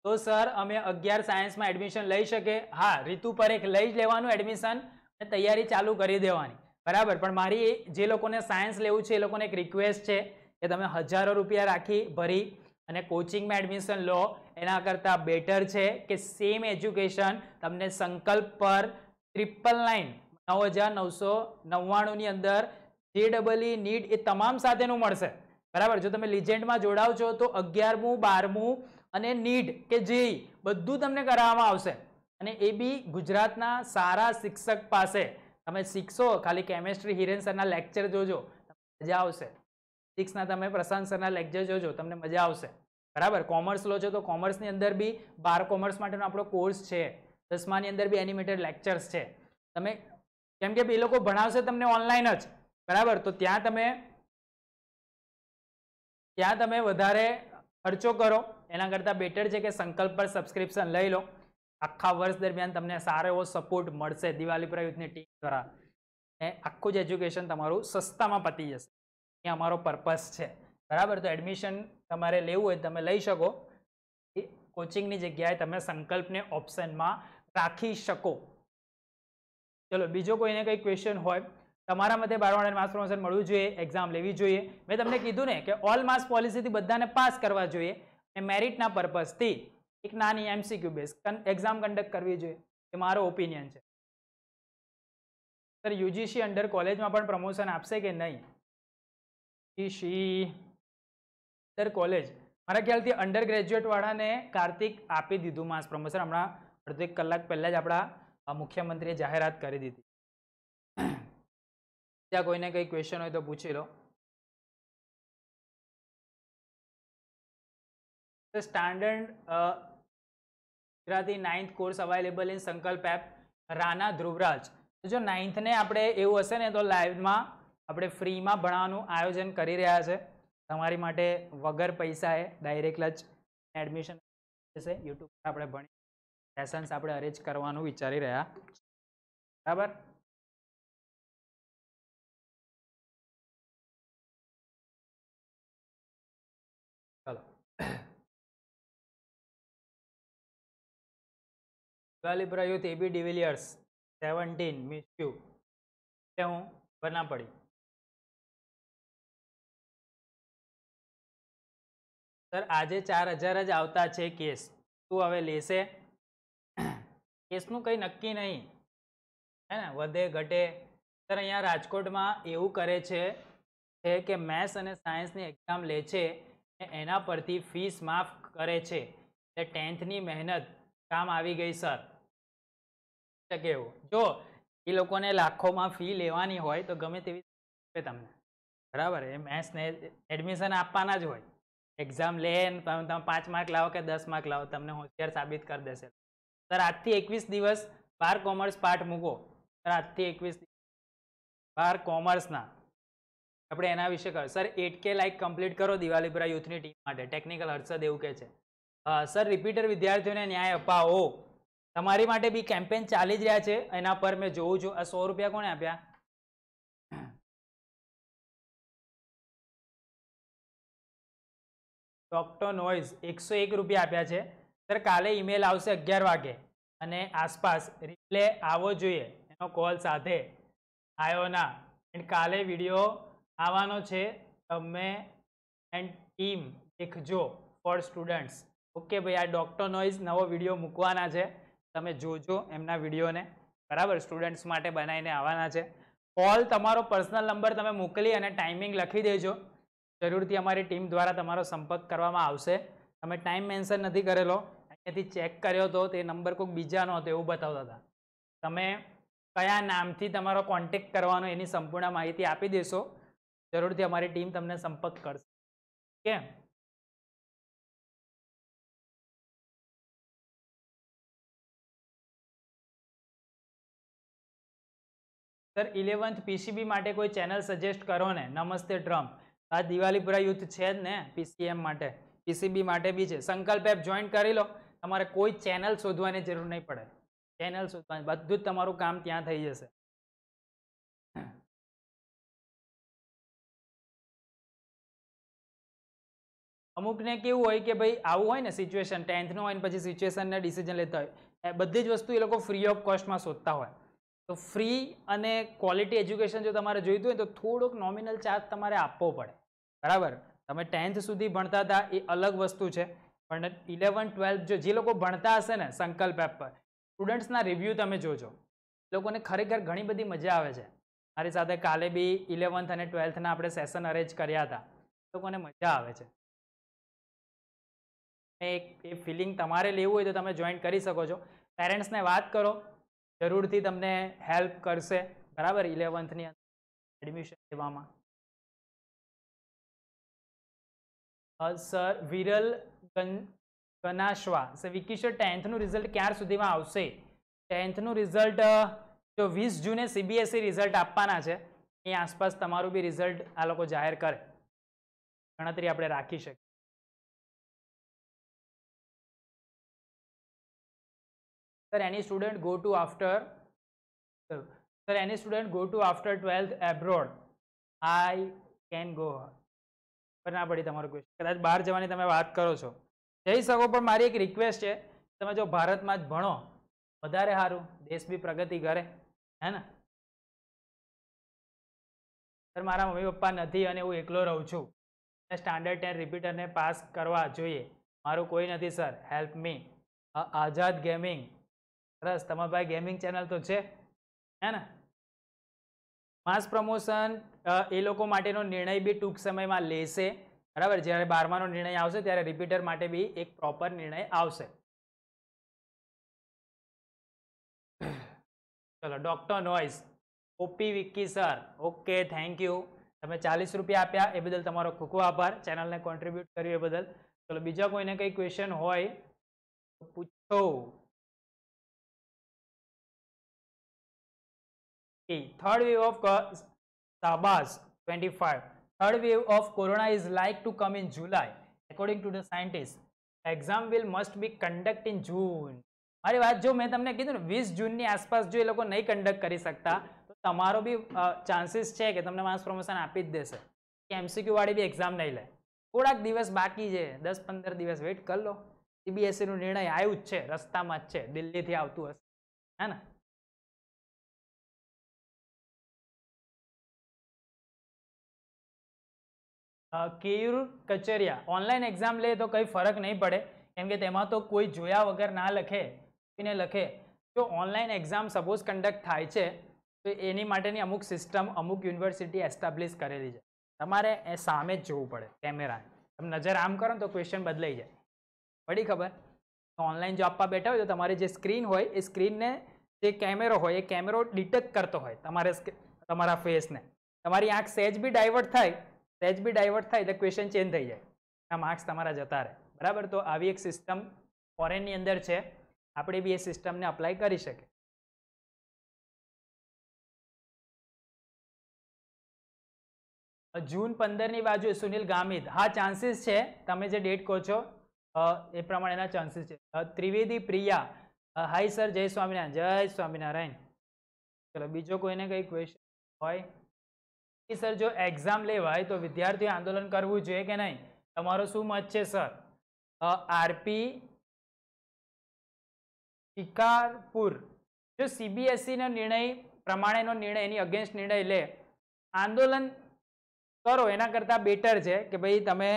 તો સર અમે અગિયાર સાયન્સમાં એડમિશન લઈ શકે હા ઋતુ પર એક લઈ જ લેવાનું એડમિશન અને તૈયારી ચાલુ કરી દેવાની બરાબર પણ મારી જે લોકોને સાયન્સ લેવું છે એ લોકોને એક રિક્વેસ્ટ છે કે તમે હજારો રૂપિયા રાખી ભરી અને કોચિંગમાં એડમિશન લો એના કરતાં બેટર છે કે સેમ એજ્યુકેશન તમને સંકલ્પ પર ત્રિપલ નાઇન નવ હજાર નવસો નવ્વાણુંની અંદર જે ડબલઈ e e નીટ એ તમામ સાથેનું મળશે બરાબર જો તમે લિજેન્ડમાં જોડાવ છો તો અગિયારમું બારમું અને નીટ કે જેઈ e બધું તમને કરાવવામાં આવશે અને એ બી ગુજરાતના સારા શિક્ષક પાસે તમે શીખશો ખાલી કેમેસ્ટ્રી હિરેન સરના લેક્ચર જોજો મજા આવશે સિક્સના તમે પ્રશાંત સરના લેક્ચર જોજો તમને મજા આવશે બરાબર કોમર્સ લો છો તો કોમર્સની અંદર બી બાર કોમર્સ માટેનો આપણો કોર્સ છે દસમાની અંદર બી એનિમેટેડ લેક્ચર્સ છે તમે કેમ કે એ લોકો ભણાવશે તમને ઓનલાઈન જ બરાબર તો ત્યાં તમે ત્યાં તમે વધારે ખર્ચો કરો એના કરતાં બેટર છે કે સંકલ્પ પર સબસ્ક્રિપ્શન લઈ લો આખા વર્ષ દરમિયાન તમને સારો એવો સપોર્ટ મળશે દિવાળી પ્રયુથની ટીમ દ્વારા એ આખું જ એજ્યુકેશન તમારું સસ્તામાં પતી જશે એ અમારો પર્પસ છે બરાબર તો એડમિશન તમારે લેવું હોય તમે લઈ શકો કોચિંગની જગ્યાએ તમે સંકલ્પને ઓપ્શનમાં રાખી શકો ચલો બીજો કોઈને કંઈ ક્વેશ્ચન હોય તમારા મતે બારવાડાને માસ પ્રમોશન મળવું જોઈએ એક્ઝામ લેવી જોઈએ મેં તમને કીધું ને કે ઓલ માસ પોલિસીથી બધાને પાસ કરવા જોઈએ અને મેરિટના પર્પઝથી એક નાની એમસીક્યુ બેઝ એક્ઝામ કન્ડક્ટ કરવી જોઈએ એ મારો ઓપિનિયન છે સર યુજીસી અંડર કોલેજમાં પણ પ્રમોશન આપશે કે નહીં યુજીસી અંડર કોલેજ મારા ખ્યાલથી અંડર ગ્રેજ્યુએટવાળાને કાર્તિક આપી દીધું માસ પ્રમોશન હમણાં અડધો એક કલાક પહેલાં જ આપણા આ મુખ્યમંત્રીએ જાહેરાત કરી દીધી ત્યાં કોઈને કંઈ ક્વેશ્ચન હોય તો પૂછી લો standard Gujarati ninth course available in Sankalp app Rana Dhruvraj જો નાઇન્થને આપણે એવું હશે ને તો લાઈવમાં આપણે ફ્રીમાં ભણવાનું આયોજન કરી રહ્યા છે તમારી માટે વગર પૈસા એ ડાયરેક્ટ જ એડમિશન થશે યુટ્યુબ આપણે ભણી સેશન્સ આપણે અરેન્જ કરવાનું વિચારી રહ્યા બરાબર ગર્લ પ્રયુત એબી ડિવિલિયર્સ સેવન્ટીન મિસ્યુ એટલે હું ખબર પડી સર આજે ચાર હજાર જ આવતા છે કેસ તું હવે લેશે કેસનું કંઈ નક્કી નહીં હે ને વધે ઘટે સર અહીંયા રાજકોટમાં એવું કરે છે કે મેથ્સ અને સાયન્સની એક્ઝામ લે છે એના પરથી ફીસ માફ કરે છે એટલે ટેન્થની મહેનત કામ આવી ગઈ સર શકે એવું જો એ લોકોને લાખોમાં ફી લેવાની હોય તો ગમે તેવી તમને બરાબર એ મેથ્સને એડમિશન આપવાના જ હોય એક્ઝામ લે તમે પાંચ માર્ક લાવો કે દસ માર્ક લાવો તમને હોશિયાર સાબિત કરી દેશે સર આજથી એકવીસ દિવસ બાર કોમર્સ પાઠ મૂકો સર આજથી એકવીસ બાર કોમર્સના આપણે એના વિશે કર સર એટ કે લાઇક કમ્પ્લીટ કરો દિવાલીપુરા યુથની ટીમ માટે ટેકનિકલ હર્ષદ એવું કહે છે સર રિપીટર વિદ્યાર્થીઓને ન્યાય અપાવો તમારી માટે બી કેમ્પેન ચાલી જ રહ્યા છે એના પર મેં જોઉં છું આ સો રૂપિયા કોને આપ્યા ડોક્ટર નોઇઝ એકસો એક રૂપિયા આપ્યા છે સર કાલે ઈમેલ આવશે અગિયાર વાગે અને આસપાસ રિપ્લે આવવો જોઈએ એનો કોલ સાથે આવ્યો ના એન્ડ કાલે વિડીયો આવવાનો છે તમે એન્ડ ટીમ દેખજો ફોર સ્ટુડન્ટ્સ ઓકે ભાઈ આ ડૉક્ટર નોઇઝ નવો વિડીયો મૂકવાના છે તમે જોજો એમના વિડીયોને બરાબર સ્ટુડન્ટ્સ માટે બનાવીને આવવાના છે કોલ તમારો પર્સનલ નંબર તમે મોકલી અને ટાઈમિંગ લખી દેજો જરૂરથી અમારી ટીમ દ્વારા તમારો સંપર્ક કરવામાં આવશે તમે ટાઈમ મેન્શન નથી કરેલો એથી ચેક કર્યો હતો તે નંબર કોઈક બીજાનો હતો એવું બતાવતા હતા તમે કયા નામથી તમારો કોન્ટેક કરવાનો એની સંપૂર્ણ માહિતી આપી દેશો જરૂરથી અમારી ટીમ તમને સંપર્ક કરશે કેમ સર ઇલેવન્થ પીસીબી માટે કોઈ ચેનલ સજેસ્ટ કરો ને નમસ્તે ટ્રમ્પ આ દિવાળીપુરા યુથ છે જ ને પીસીએમ માટે પીસીબી માટે બી છે સંકલ્પ એપ જોઈન કરી લો તમારે કોઈ ચેનલ શોધવાની જરૂર નહીં પડે ચેનલ શોધવાની બધું જ તમારું કામ ત્યાં થઈ જશે અમુકને કેવું હોય કે ભાઈ આવું હોય ને સિચ્યુએશન ટેન્થનું હોય ને પછી સિચ્યુએશનને ડિસિઝન લેતા હોય બધી જ વસ્તુ એ લોકો ફ્રી ઓફ કોસ્ટમાં શોધતા હોય તો ફ્રી અને ક્વોલિટી એજ્યુકેશન જો તમારે જોઈતું હોય તો થોડોક નોમિનલ ચાર્જ તમારે આપવો પડે બરાબર તમે ટેન્થ સુધી ભણતા હતા એ અલગ વસ્તુ છે પણ ઇલેવન ટ્વેલ્થ જો જે લોકો ભણતા હશે ને સંકલ્પ એપ પર સ્ટુડન્ટ્સના રિવ્યૂ તમે જોજો લોકોને ખરેખર ઘણી બધી મજા આવે છે મારી સાથે કાલે બી ઇલેવન્થ અને ટ્વેલ્થના આપણે સેશન અરેન્જ કર્યા હતા લોકોને મજા આવે છે એક એ ફિલિંગ તમારે લેવું હોય તો તમે જોઈન કરી શકો છો પેરેન્ટ્સને વાત કરો જરૂરથી તમને હેલ્પ કરશે બરાબર ઇલેવન્થની અંદર એડમિશન લેવામાં સર વિરલ કનાશવા સે વિકી ટેન્થનું રિઝલ્ટ ક્યાં સુધીમાં આવશે ટેન્થનું રિઝલ્ટ જો વીસ જૂને સીબીએસઈ રિઝલ્ટ e આપવાના છે એ આસપાસ તમારું બી રિઝલ્ટ આ લોકો જાહેર કરે ગણતરી આપણે રાખી શકીએ sir any student go to after sir any student go to after twelfth abroad I can go પર ના પડી તમારું ક્વેશ્ચન કદાચ બહાર જવાની તમે વાત કરો છો જઈ શકો પણ મારી એક રિક્વેસ્ટ છે તમે જો ભારતમાં જ ભણો વધારે સારું દેશ બી પ્રગતિ કરે હે ને સર મારા મમ્મી પપ્પા નથી અને હું એકલો રહું છું સ્ટાન્ડર્ડ ટેન રિપીટરને પાસ કરવા જોઈએ મારું કોઈ નથી sir help me Azad gaming સરસ તમારા ભાઈ ગેમિંગ ચેનલ તો છે હે ને માસ પ્રમોશન એ લોકો માટેનો નિર્ણય બી ટૂંક સમયમાં લેશે બરાબર જ્યારે બારમાનો નિર્ણય આવશે ત્યારે રિપીટર માટે બી એક પ્રોપર નિર્ણય આવશે ચલો doctor noise OP Vicky sir okay thank you તમે ચાલીસ રૂપિયા આપ્યા એ બદલ તમારો ખૂબ ખૂબ આભાર ચેનલને કોન્ટ્રીબ્યુટ કર્યું એ બદલ ચલો બીજા કોઈને કંઈ ક્વેશ્ચન હોય તો પૂછો Okay, third wave of Sabas 25. Third wave of corona is like to come in July, according to the scientists. Exam will must be conduct in June મારી વાત જો મેં તમને કીધું ને વીસ જૂનની આસપાસ જો એ લોકો નહીં કન્ડક્ટ કરી શકતા તો તમારો બી ચાન્સીસ છે કે તમને માસ પ્રમોશન આપી જ દેશે કે એમસીક્યુ વાળી બી એક્ઝામ નહીં લે થોડાક દિવસ બાકી છે દસ પંદર દિવસ વેઇટ કરી લો સીબીએસસીનું e નિર્ણય આવ્યું જ છે રસ્તામાં જ છે દિલ્હીથી આવતું હશે હે ને કેયુર કચેરિયા ઓનલાઈન એક્ઝામ લે તો કંઈ ફરક નહીં પડે કેમ કે તેમાં તો કોઈ જોયા વગર ના લખે એને લખે જો ઓનલાઈન એક્ઝામ સપોઝ કન્ડક્ટ થાય છે તો એની માટેની અમુક સિસ્ટમ અમુક યુનિવર્સિટી એસ્ટાબ્લિશ કરેલી છે તમારે એ સામે જ જોવું પડે કેમેરા તમે નજર આમ કરો ને તો ક્વેશ્ચન બદલાઈ જાય પડી ખબર ઓનલાઈન જો આપવા બેઠા હોય તો તમારે જે સ્ક્રીન હોય એ સ્ક્રીનને જે કેમેરો હોય એ કેમેરો ડિટેક્ટ કરતો હોય તમારે તમારા ફેસને તમારી આંખ સેજ બી ડાયવર્ટ થાય સેજ બી ડાયવર્ટ થાય તો ક્વેશ્ચન ચેન્જ થઈ જાય આ માર્ક્સ તમારા જતા રહે બરાબર તો આવી એક સિસ્ટમ ફોરેનની અંદર છે આપણે બી એ સિસ્ટમને અપ્લાય કરી શકે જૂન પંદરની બાજુ સુનિલ ગામિત હા ચાન્સીસ છે તમે જે ડેટ કહો છો એ પ્રમાણે એના ચાન્સીસ છે ત્રિવેદી પ્રિયા હાય સર જય સ્વામિનારાયણ જય સ્વામિનારાયણ ચલો બીજો કોઈને કંઈ ક્વેશ્ચન હોય સર જો એક્ઝામ લેવાય તો વિદ્યાર્થીઓ આંદોલન કરવું જોઈએ કે નહીં તમારો શું મત છે સર આરપી શિકારપુર જો સીબીએસઈનો નિર્ણય પ્રમાણેનો નિર્ણય એની અગેન્સ્ટ નિર્ણય લે આંદોલન કરો એના કરતાં બેટર છે કે ભાઈ તમે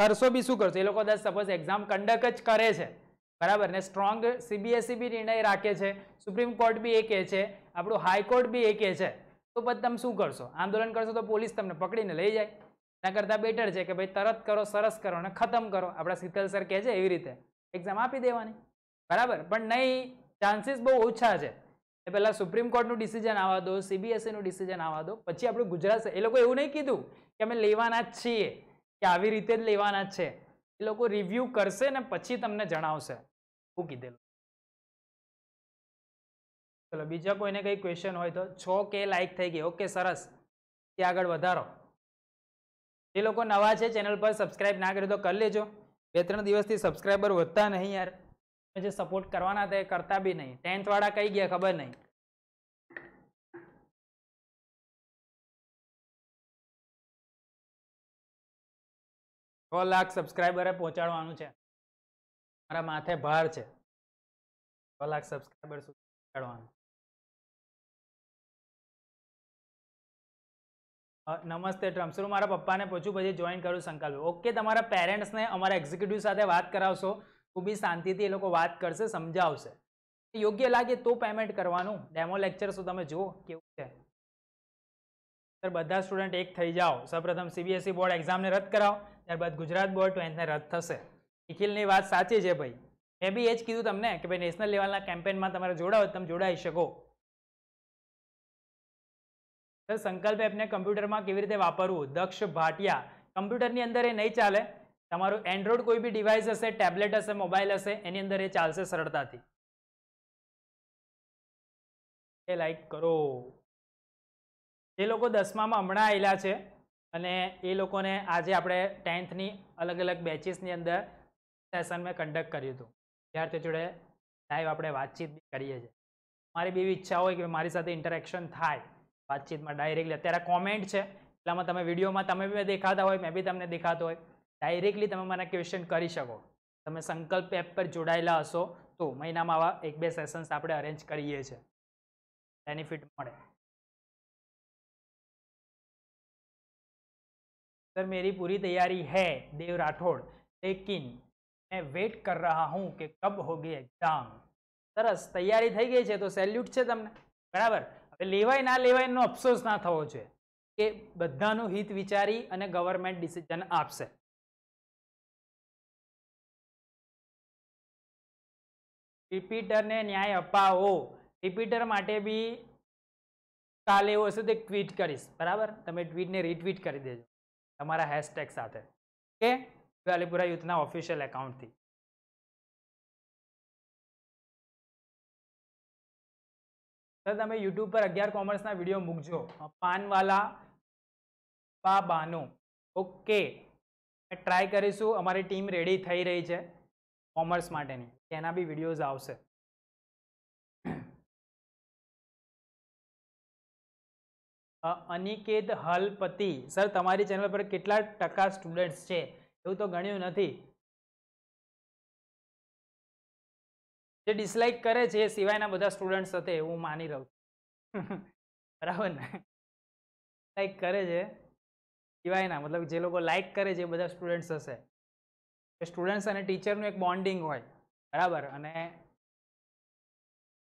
કરશો બી શું કરશો એ લોકો દસ સપોઝ એક્ઝામ કંડક જ કરે છે બરાબર ને સ્ટ્રોંગ સીબીએસઈ બી નિર્ણય રાખે છે સુપ્રીમ કોર્ટ બી એ કહે છે આપણું હાઈકોર્ટ બી એ કહે છે તો પછી તમે શું કરશો આંદોલન કરશો તો પોલીસ તમને પકડીને લઈ જાય એના કરતાં બેટર છે કે ભાઈ તરત કરો સરસ કરો અને ખતમ કરો આપણા શીતલ સર કહે છે એવી રીતે એક્ઝામ આપી દેવાની બરાબર પણ નહીં ચાન્સીસ બહુ ઓછા છે એ પહેલાં સુપ્રીમ કોર્ટનું ડિસિઝન આવવા દો સીબીએસઈનું e ડિસિઝન આવવા દો પછી આપણું ગુજરાત એ લોકો એવું નહીં કીધું કે અમે લેવાના જ છીએ કે આવી રીતે જ લેવાના જ છે એ લોકો રિવ્યૂ કરશે ને પછી તમને જણાવશે હું કીધેલું ચલો બીજા કોઈને કઈ ક્વેશ્ચન હોય તો છ કે લાઇક થઈ ગઈ ઓકે સરસ તે આગળ વધારો એ લોકો નવા છે ચેનલ પર સબસ્ક્રાઇબ ના કર્યું તો કરી લેજો બે ત્રણ દિવસથી સબસ્ક્રાઇબર વધતા નહીં યાર જે સપોર્ટ કરવાના હતા એ કરતા બી નહીં ટેન્થ વાળા કઈ ગયા ખબર નહીં છ લાખ સબસ્ક્રાઇબરે પહોંચાડવાનું છે મારા માથે ભાર છે છ લાખ સબસ્ક્રાઇબર સુધી પહોંચાડવાનું નમસ્તે ટ્રમ્પ શું મારા પપ્પાને પૂછ્યું પછી જોઈન કરું સંકલ્પ ઓકે તમારા પેરેન્ટ્સને અમારા એક્ઝિક્યુટિવ સાથે વાત કરાવશો ખૂબ શાંતિથી એ લોકો વાત કરશે સમજાવશે યોગ્ય લાગે તો પેમેન્ટ કરવાનું ડેમો લેક્ચર શું તમે જુઓ કેવું છે સર બધા સ્ટુડન્ટ એક થઈ જાઓ સૌપ્રથમ સીબીએસઈ બોર્ડ એક્ઝામને રદ કરાવો ત્યારબાદ ગુજરાત બોર્ડ ટ્વેન્થને રદ થશે નિખિલની વાત સાચી છે ભાઈ મેં બી એ જ કીધું તમને કે ભાઈ નેશનલ લેવલના કેમ્પેનમાં તમારે જોડાવો તમે જોડાઈ શકો તો સંકલ્પ એપને કમ્પ્યુટરમાં કેવી રીતે વાપરવું દક્ષ ભાટિયા કમ્પ્યુટરની અંદર એ નહીં ચાલે તમારું એન્ડ્રોઈડ કોઈ બી ડિવાઇસ હશે ટેબ્લેટ હશે મોબાઈલ હશે એની અંદર એ ચાલશે સરળતાથી એ લાઈક કરો એ લોકો દસમામાં હમણાં આવેલા છે અને એ લોકોને આજે આપણે ટેન્થની અલગ અલગ બેચીસની અંદર સેશન મેં કન્ડક્ટ કર્યું હતું વિદ્યાર્થીઓ જોડે લાઈવ આપણે વાતચીત કરીએ છીએ મારી બી ઈચ્છા હોય કે મારી સાથે ઇન્ટરેક્શન થાય વાતચીતમાં ડાયરેક્ટલી અત્યારે કોમેન્ટ છે એટલામાં તમે વિડીયોમાં તમે બી દેખાતા હોય મેં બી તમને દેખાતો હોય ડાયરેક્ટલી તમે મને ક્વેશ્ચન કરી શકો તમે સંકલ્પ એપ પર જોડાયેલા હશો તો મહિનામાં આવા એક બે સેશન્સ આપણે અરેન્જ કરીએ છીએ બેનિફિટ મળે सर मेरी पूरी तैयारी है देव राठौड़ लेकिन મેં વેટ કર रहा હું કે કબ હોગી એક્ઝામ સરસ તૈયારી થઈ ગઈ છે તો સેલ્યુટ છે તમને બરાબર લેવાય ના લેવાયનો અફસોસ ના થવો જોઈએ કે બધાનું હિત વિચારી અને ગવર્મેન્ટ ડિસિઝન આપશે રિપીટરને ન્યાય અપાવો રિપીટર માટે બી કાલે એવું હશે તો ટ્વીટ કરીશ બરાબર તમે ટ્વીટને રીટ્વીટ કરી દેજો તમારા હેશટેગ સાથે કે ગાલીપુરા યુથના ઓફિશિયલ એકાઉન્ટથી તો તમે યુટ્યુબ પર અગિયાર કોમર્સના વિડીયો મૂકજો પાનવાલા બાબાનો ઓકે ટ્રાય કરીશું અમારી ટીમ રેડી થઈ રહી છે કોમર્સ માટેની તેના બી વિડીયોઝ આવશે અનિકેત હલપતિ સર તમારી ચેનલ પર કેટલા ટકા સ્ટુડન્ટ્સ છે એવું તો ગણ્યું નથી જે ડિસલાઇક કરે છે એ સિવાયના બધા સ્ટુડન્ટ્સ સાથે હું માની રહું બરાબર ને લાઈક કરે છે સિવાયના મતલબ જે લોકો લાઈક કરે છે એ બધા સ્ટુડન્ટ્સ હશે એ સ્ટુડન્ટ્સ અને ટીચરનું એક બોન્ડિંગ હોય બરાબર અને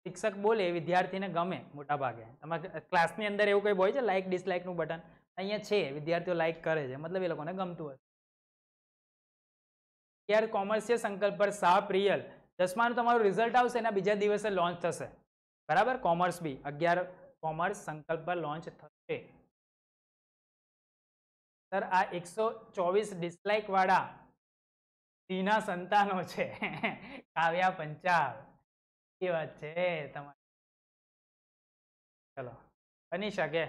શિક્ષક બોલે વિદ્યાર્થીને ગમે મોટા ભાગે તમારા ક્લાસની અંદર એવું કંઈ હોય છે લાઇક ડિસલાઇકનું બટન અહીંયા છે વિદ્યાર્થીઓ લાઇક કરે છે મતલબ એ લોકોને ગમતું હોય યાર કોમર્સિય સંકલ્પ પર સાપ રિયલ દસમાનું તમારું રિઝલ્ટ આવશે એના બીજા દિવસે લોન્ચ થશે બરાબર કોમર્સ બી અગિયાર કોમર્સ સંકલ્પ લોન્ચ થશે સર આ એકસો ચોવીસ વાળા સિંહના સંતાનો છે કાવ્યા પંચાલ એ વાત છે તમારી ચલો બની શકે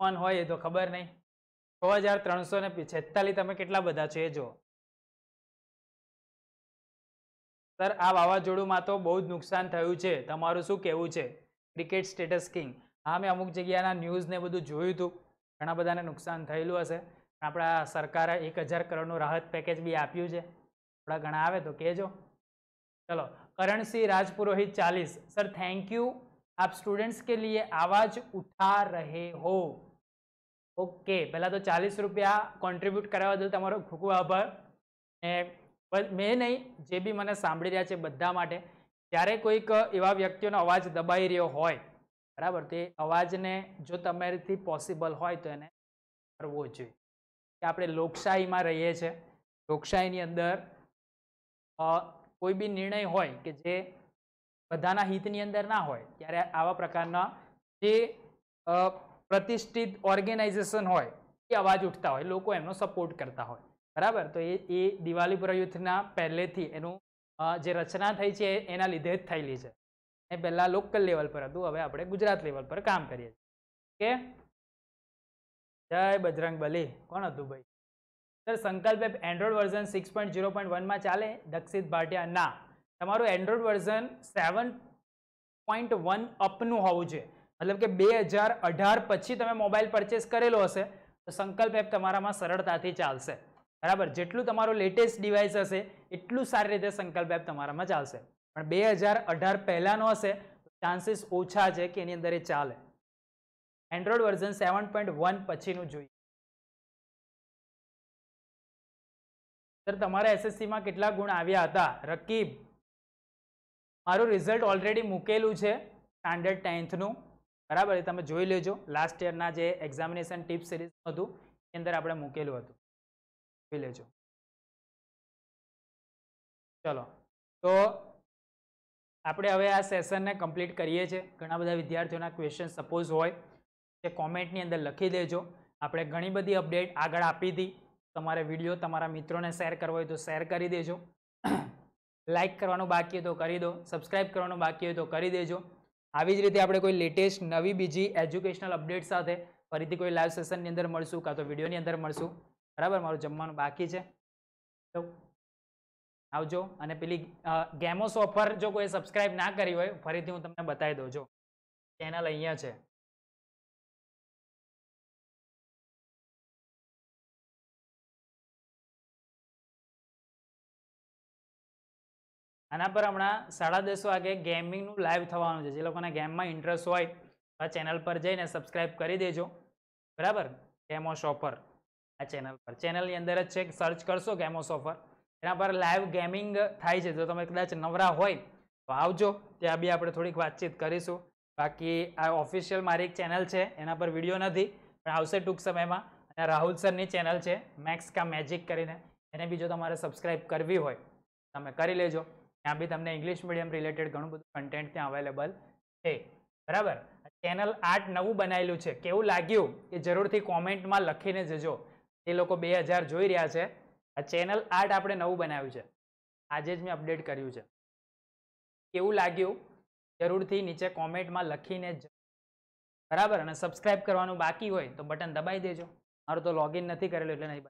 કોણ હોય એ તો ખબર નહીં છ હજાર ત્રણસો ને પિછેતાલીસ તમે કેટલા બધા છો એ જુઓ સર આ વાવાઝોડુંમાં તો બહુ જ નુકસાન થયું છે તમારું શું કહેવું છે ક્રિકેટ સ્ટેટસ કિંગ હા મેં અમુક જગ્યાના ન્યૂઝને બધું જોયું હતું ઘણા બધાને નુકસાન થયેલું હશે આપણા સરકારે એક હજાર કરોડનું રાહત પેકેજ બી આપ્યું છે થોડા ઘણા આવે તો કહેજો ચલો કરણસિંહ રાજપુરોહિત ચાલીસ સર થેન્ક યુ આપ સ્ટુડન્ટ્સ કે લીએ આવાજ ઉઠા રહે હો ઓકે પહેલાં તો ચાલીસ રૂપિયા કોન્ટ્રીબ્યુટ કરાવવા દો તમારો ખૂબ ખૂબ આભાર પણ મેં નહીં જે બી મને સાંભળી રહ્યા છે બધા માટે જ્યારે કોઈક એવા વ્યક્તિઓનો અવાજ દબાઈ રહ્યો હોય બરાબર તે અવાજને જો તમારીથી પોસિબલ હોય તો એને કરવો જોઈએ કે આપણે લોકશાહીમાં રહીએ છીએ લોકશાહીની અંદર કોઈ બી નિર્ણય હોય કે જે બધાના હિતની અંદર ના હોય ત્યારે આવા પ્રકારના જે પ્રતિષ્ઠિત ઓર્ગેનાઇઝેશન હોય એ અવાજ ઉઠતા હોય લોકો એમનો સપોર્ટ કરતા હોય બરાબર તો એ એ દિવાળી પ્રયુથના પહેલેથી એનું જે રચના થઈ છે એના લીધે જ થયેલી છે એ પહેલાં લોકલ લેવલ પર હતું હવે આપણે ગુજરાત લેવલ પર કામ કરીએ કે જય બજરંગ બલી કોણ હતું ભાઈ sir Sankalp app android version six point zero point વનમાં ચાલે દક્ષિત ભાટિયા ના તમારું android version seven point one અપનું હોવું જોઈએ મતલબ કે બે હજાર અઢાર પછી તમે મોબાઈલ પરચેસ કરેલો હશે તો સંકલ્પ એપ તમારામાં સરળતાથી ચાલશે બરાબર જેટલું તમારું લેટેસ્ટ ડિવાઇસ હશે એટલું સારી રીતે સંકલ્પ એપ તમારામાં ચાલશે પણ બે હજાર અઢાર પહેલાંનો હશે ચાન્સીસ ઓછા છે કે એની અંદર એ ચાલે Android version seven point one પછીનું જોઈએ સર તમારા એસએસસીમાં કેટલા ગુણ આવ્યા હતા રકીબ મારું રિઝલ્ટ ઓલરેડી મૂકેલું છે સ્ટાન્ડર્ડ ટેન્થનું બરાબર એ તમે જોઈ લેજો લાસ્ટ યરના જે એક્ઝામિનેશન ટીપ સિરીઝ હતું એ અંદર આપણે મૂકેલું હતું જોઈ લેજો ચલો તો આપણે હવે આ સેશનને કમ્પ્લીટ કરીએ છીએ ઘણા બધા વિદ્યાર્થીઓના ક્વેશ્ચન સપોઝ હોય તે કોમેન્ટની અંદર લખી દેજો આપણે ઘણી બધી અપડેટ આગળ આપી હતી તમારે વિડીયો તમારા મિત્રોને શેર કરવો હોય તો શેર કરી દેજો લાઇક કરવાનું બાકી હોય તો કરી દો સબસ્ક્રાઇબ કરવાનું બાકી હોય તો કરી દેજો આવી જ રીતે આપણે કોઈ લેટેસ્ટ નવી બીજી એજ્યુકેશનલ અપડેટ સાથે ફરીથી કોઈ લાઈવ સેશનની અંદર મળશું કાં તો વિડીયોની અંદર મળશું બરાબર મારું જમવાનું બાકી છે આવજો અને પેલી ગેમોસ ઓફર જો કોઈ સબસ્ક્રાઇબ ના કરી હોય ફરીથી હું તમને બતાવી દઉં જો ચેનલ અહીંયા છે આના પર હમણાં સાડા દસ વાગે ગેમિંગનું લાઈવ થવાનું છે જે લોકોને ગેમમાં ઇન્ટરેસ્ટ હોય ચેનલ પર જઈને સબસ્ક્રાઇબ કરી દેજો બરાબર ગેમો ઓફર આ ચેનલ પર ચેનલની અંદર જ છે સર્ચ કરશો ગેમોસ ઓફર એના પર લાઈવ ગેમિંગ થાય છે જો તમે કદાચ નવરા હોય તો આવજો ત્યાં બી આપણે થોડીક વાતચીત કરીશું બાકી આ ઓફિશિયલ મારી એક ચેનલ છે એના પર વિડીયો નથી પણ આવશે ટૂંક સમયમાં અને રાહુલ સરની ચેનલ છે મેક્સ કા મેજિક કરીને એને બી જો તમારે સબસ્ક્રાઈબ કરવી હોય તમે કરી લેજો ત્યાં બી તમને ઇંગ્લિશ મીડિયમ રિલેટેડ ઘણું બધું કન્ટેન્ટ ત્યાં અવેલેબલ છે બરાબર ચેનલ આર્ટ નવું બનાવેલું છે કેવું લાગ્યું એ જરૂરથી કોમેન્ટમાં લખીને જજો એ લોકો બે હજાર જોઈ રહ્યા છે આ ચેનલ આર્ટ આપણે નવું બનાવ્યું છે આજે જ મેં અપડેટ કર્યું છે કેવું લાગ્યું જરૂરથી નીચે કોમેન્ટમાં લખીને જ બરાબર અને સબસ્ક્રાઇબ કરવાનું બાકી હોય તો બટન દબાઈ દેજો મારું તો લોગિન નથી કરેલું એટલે નહીં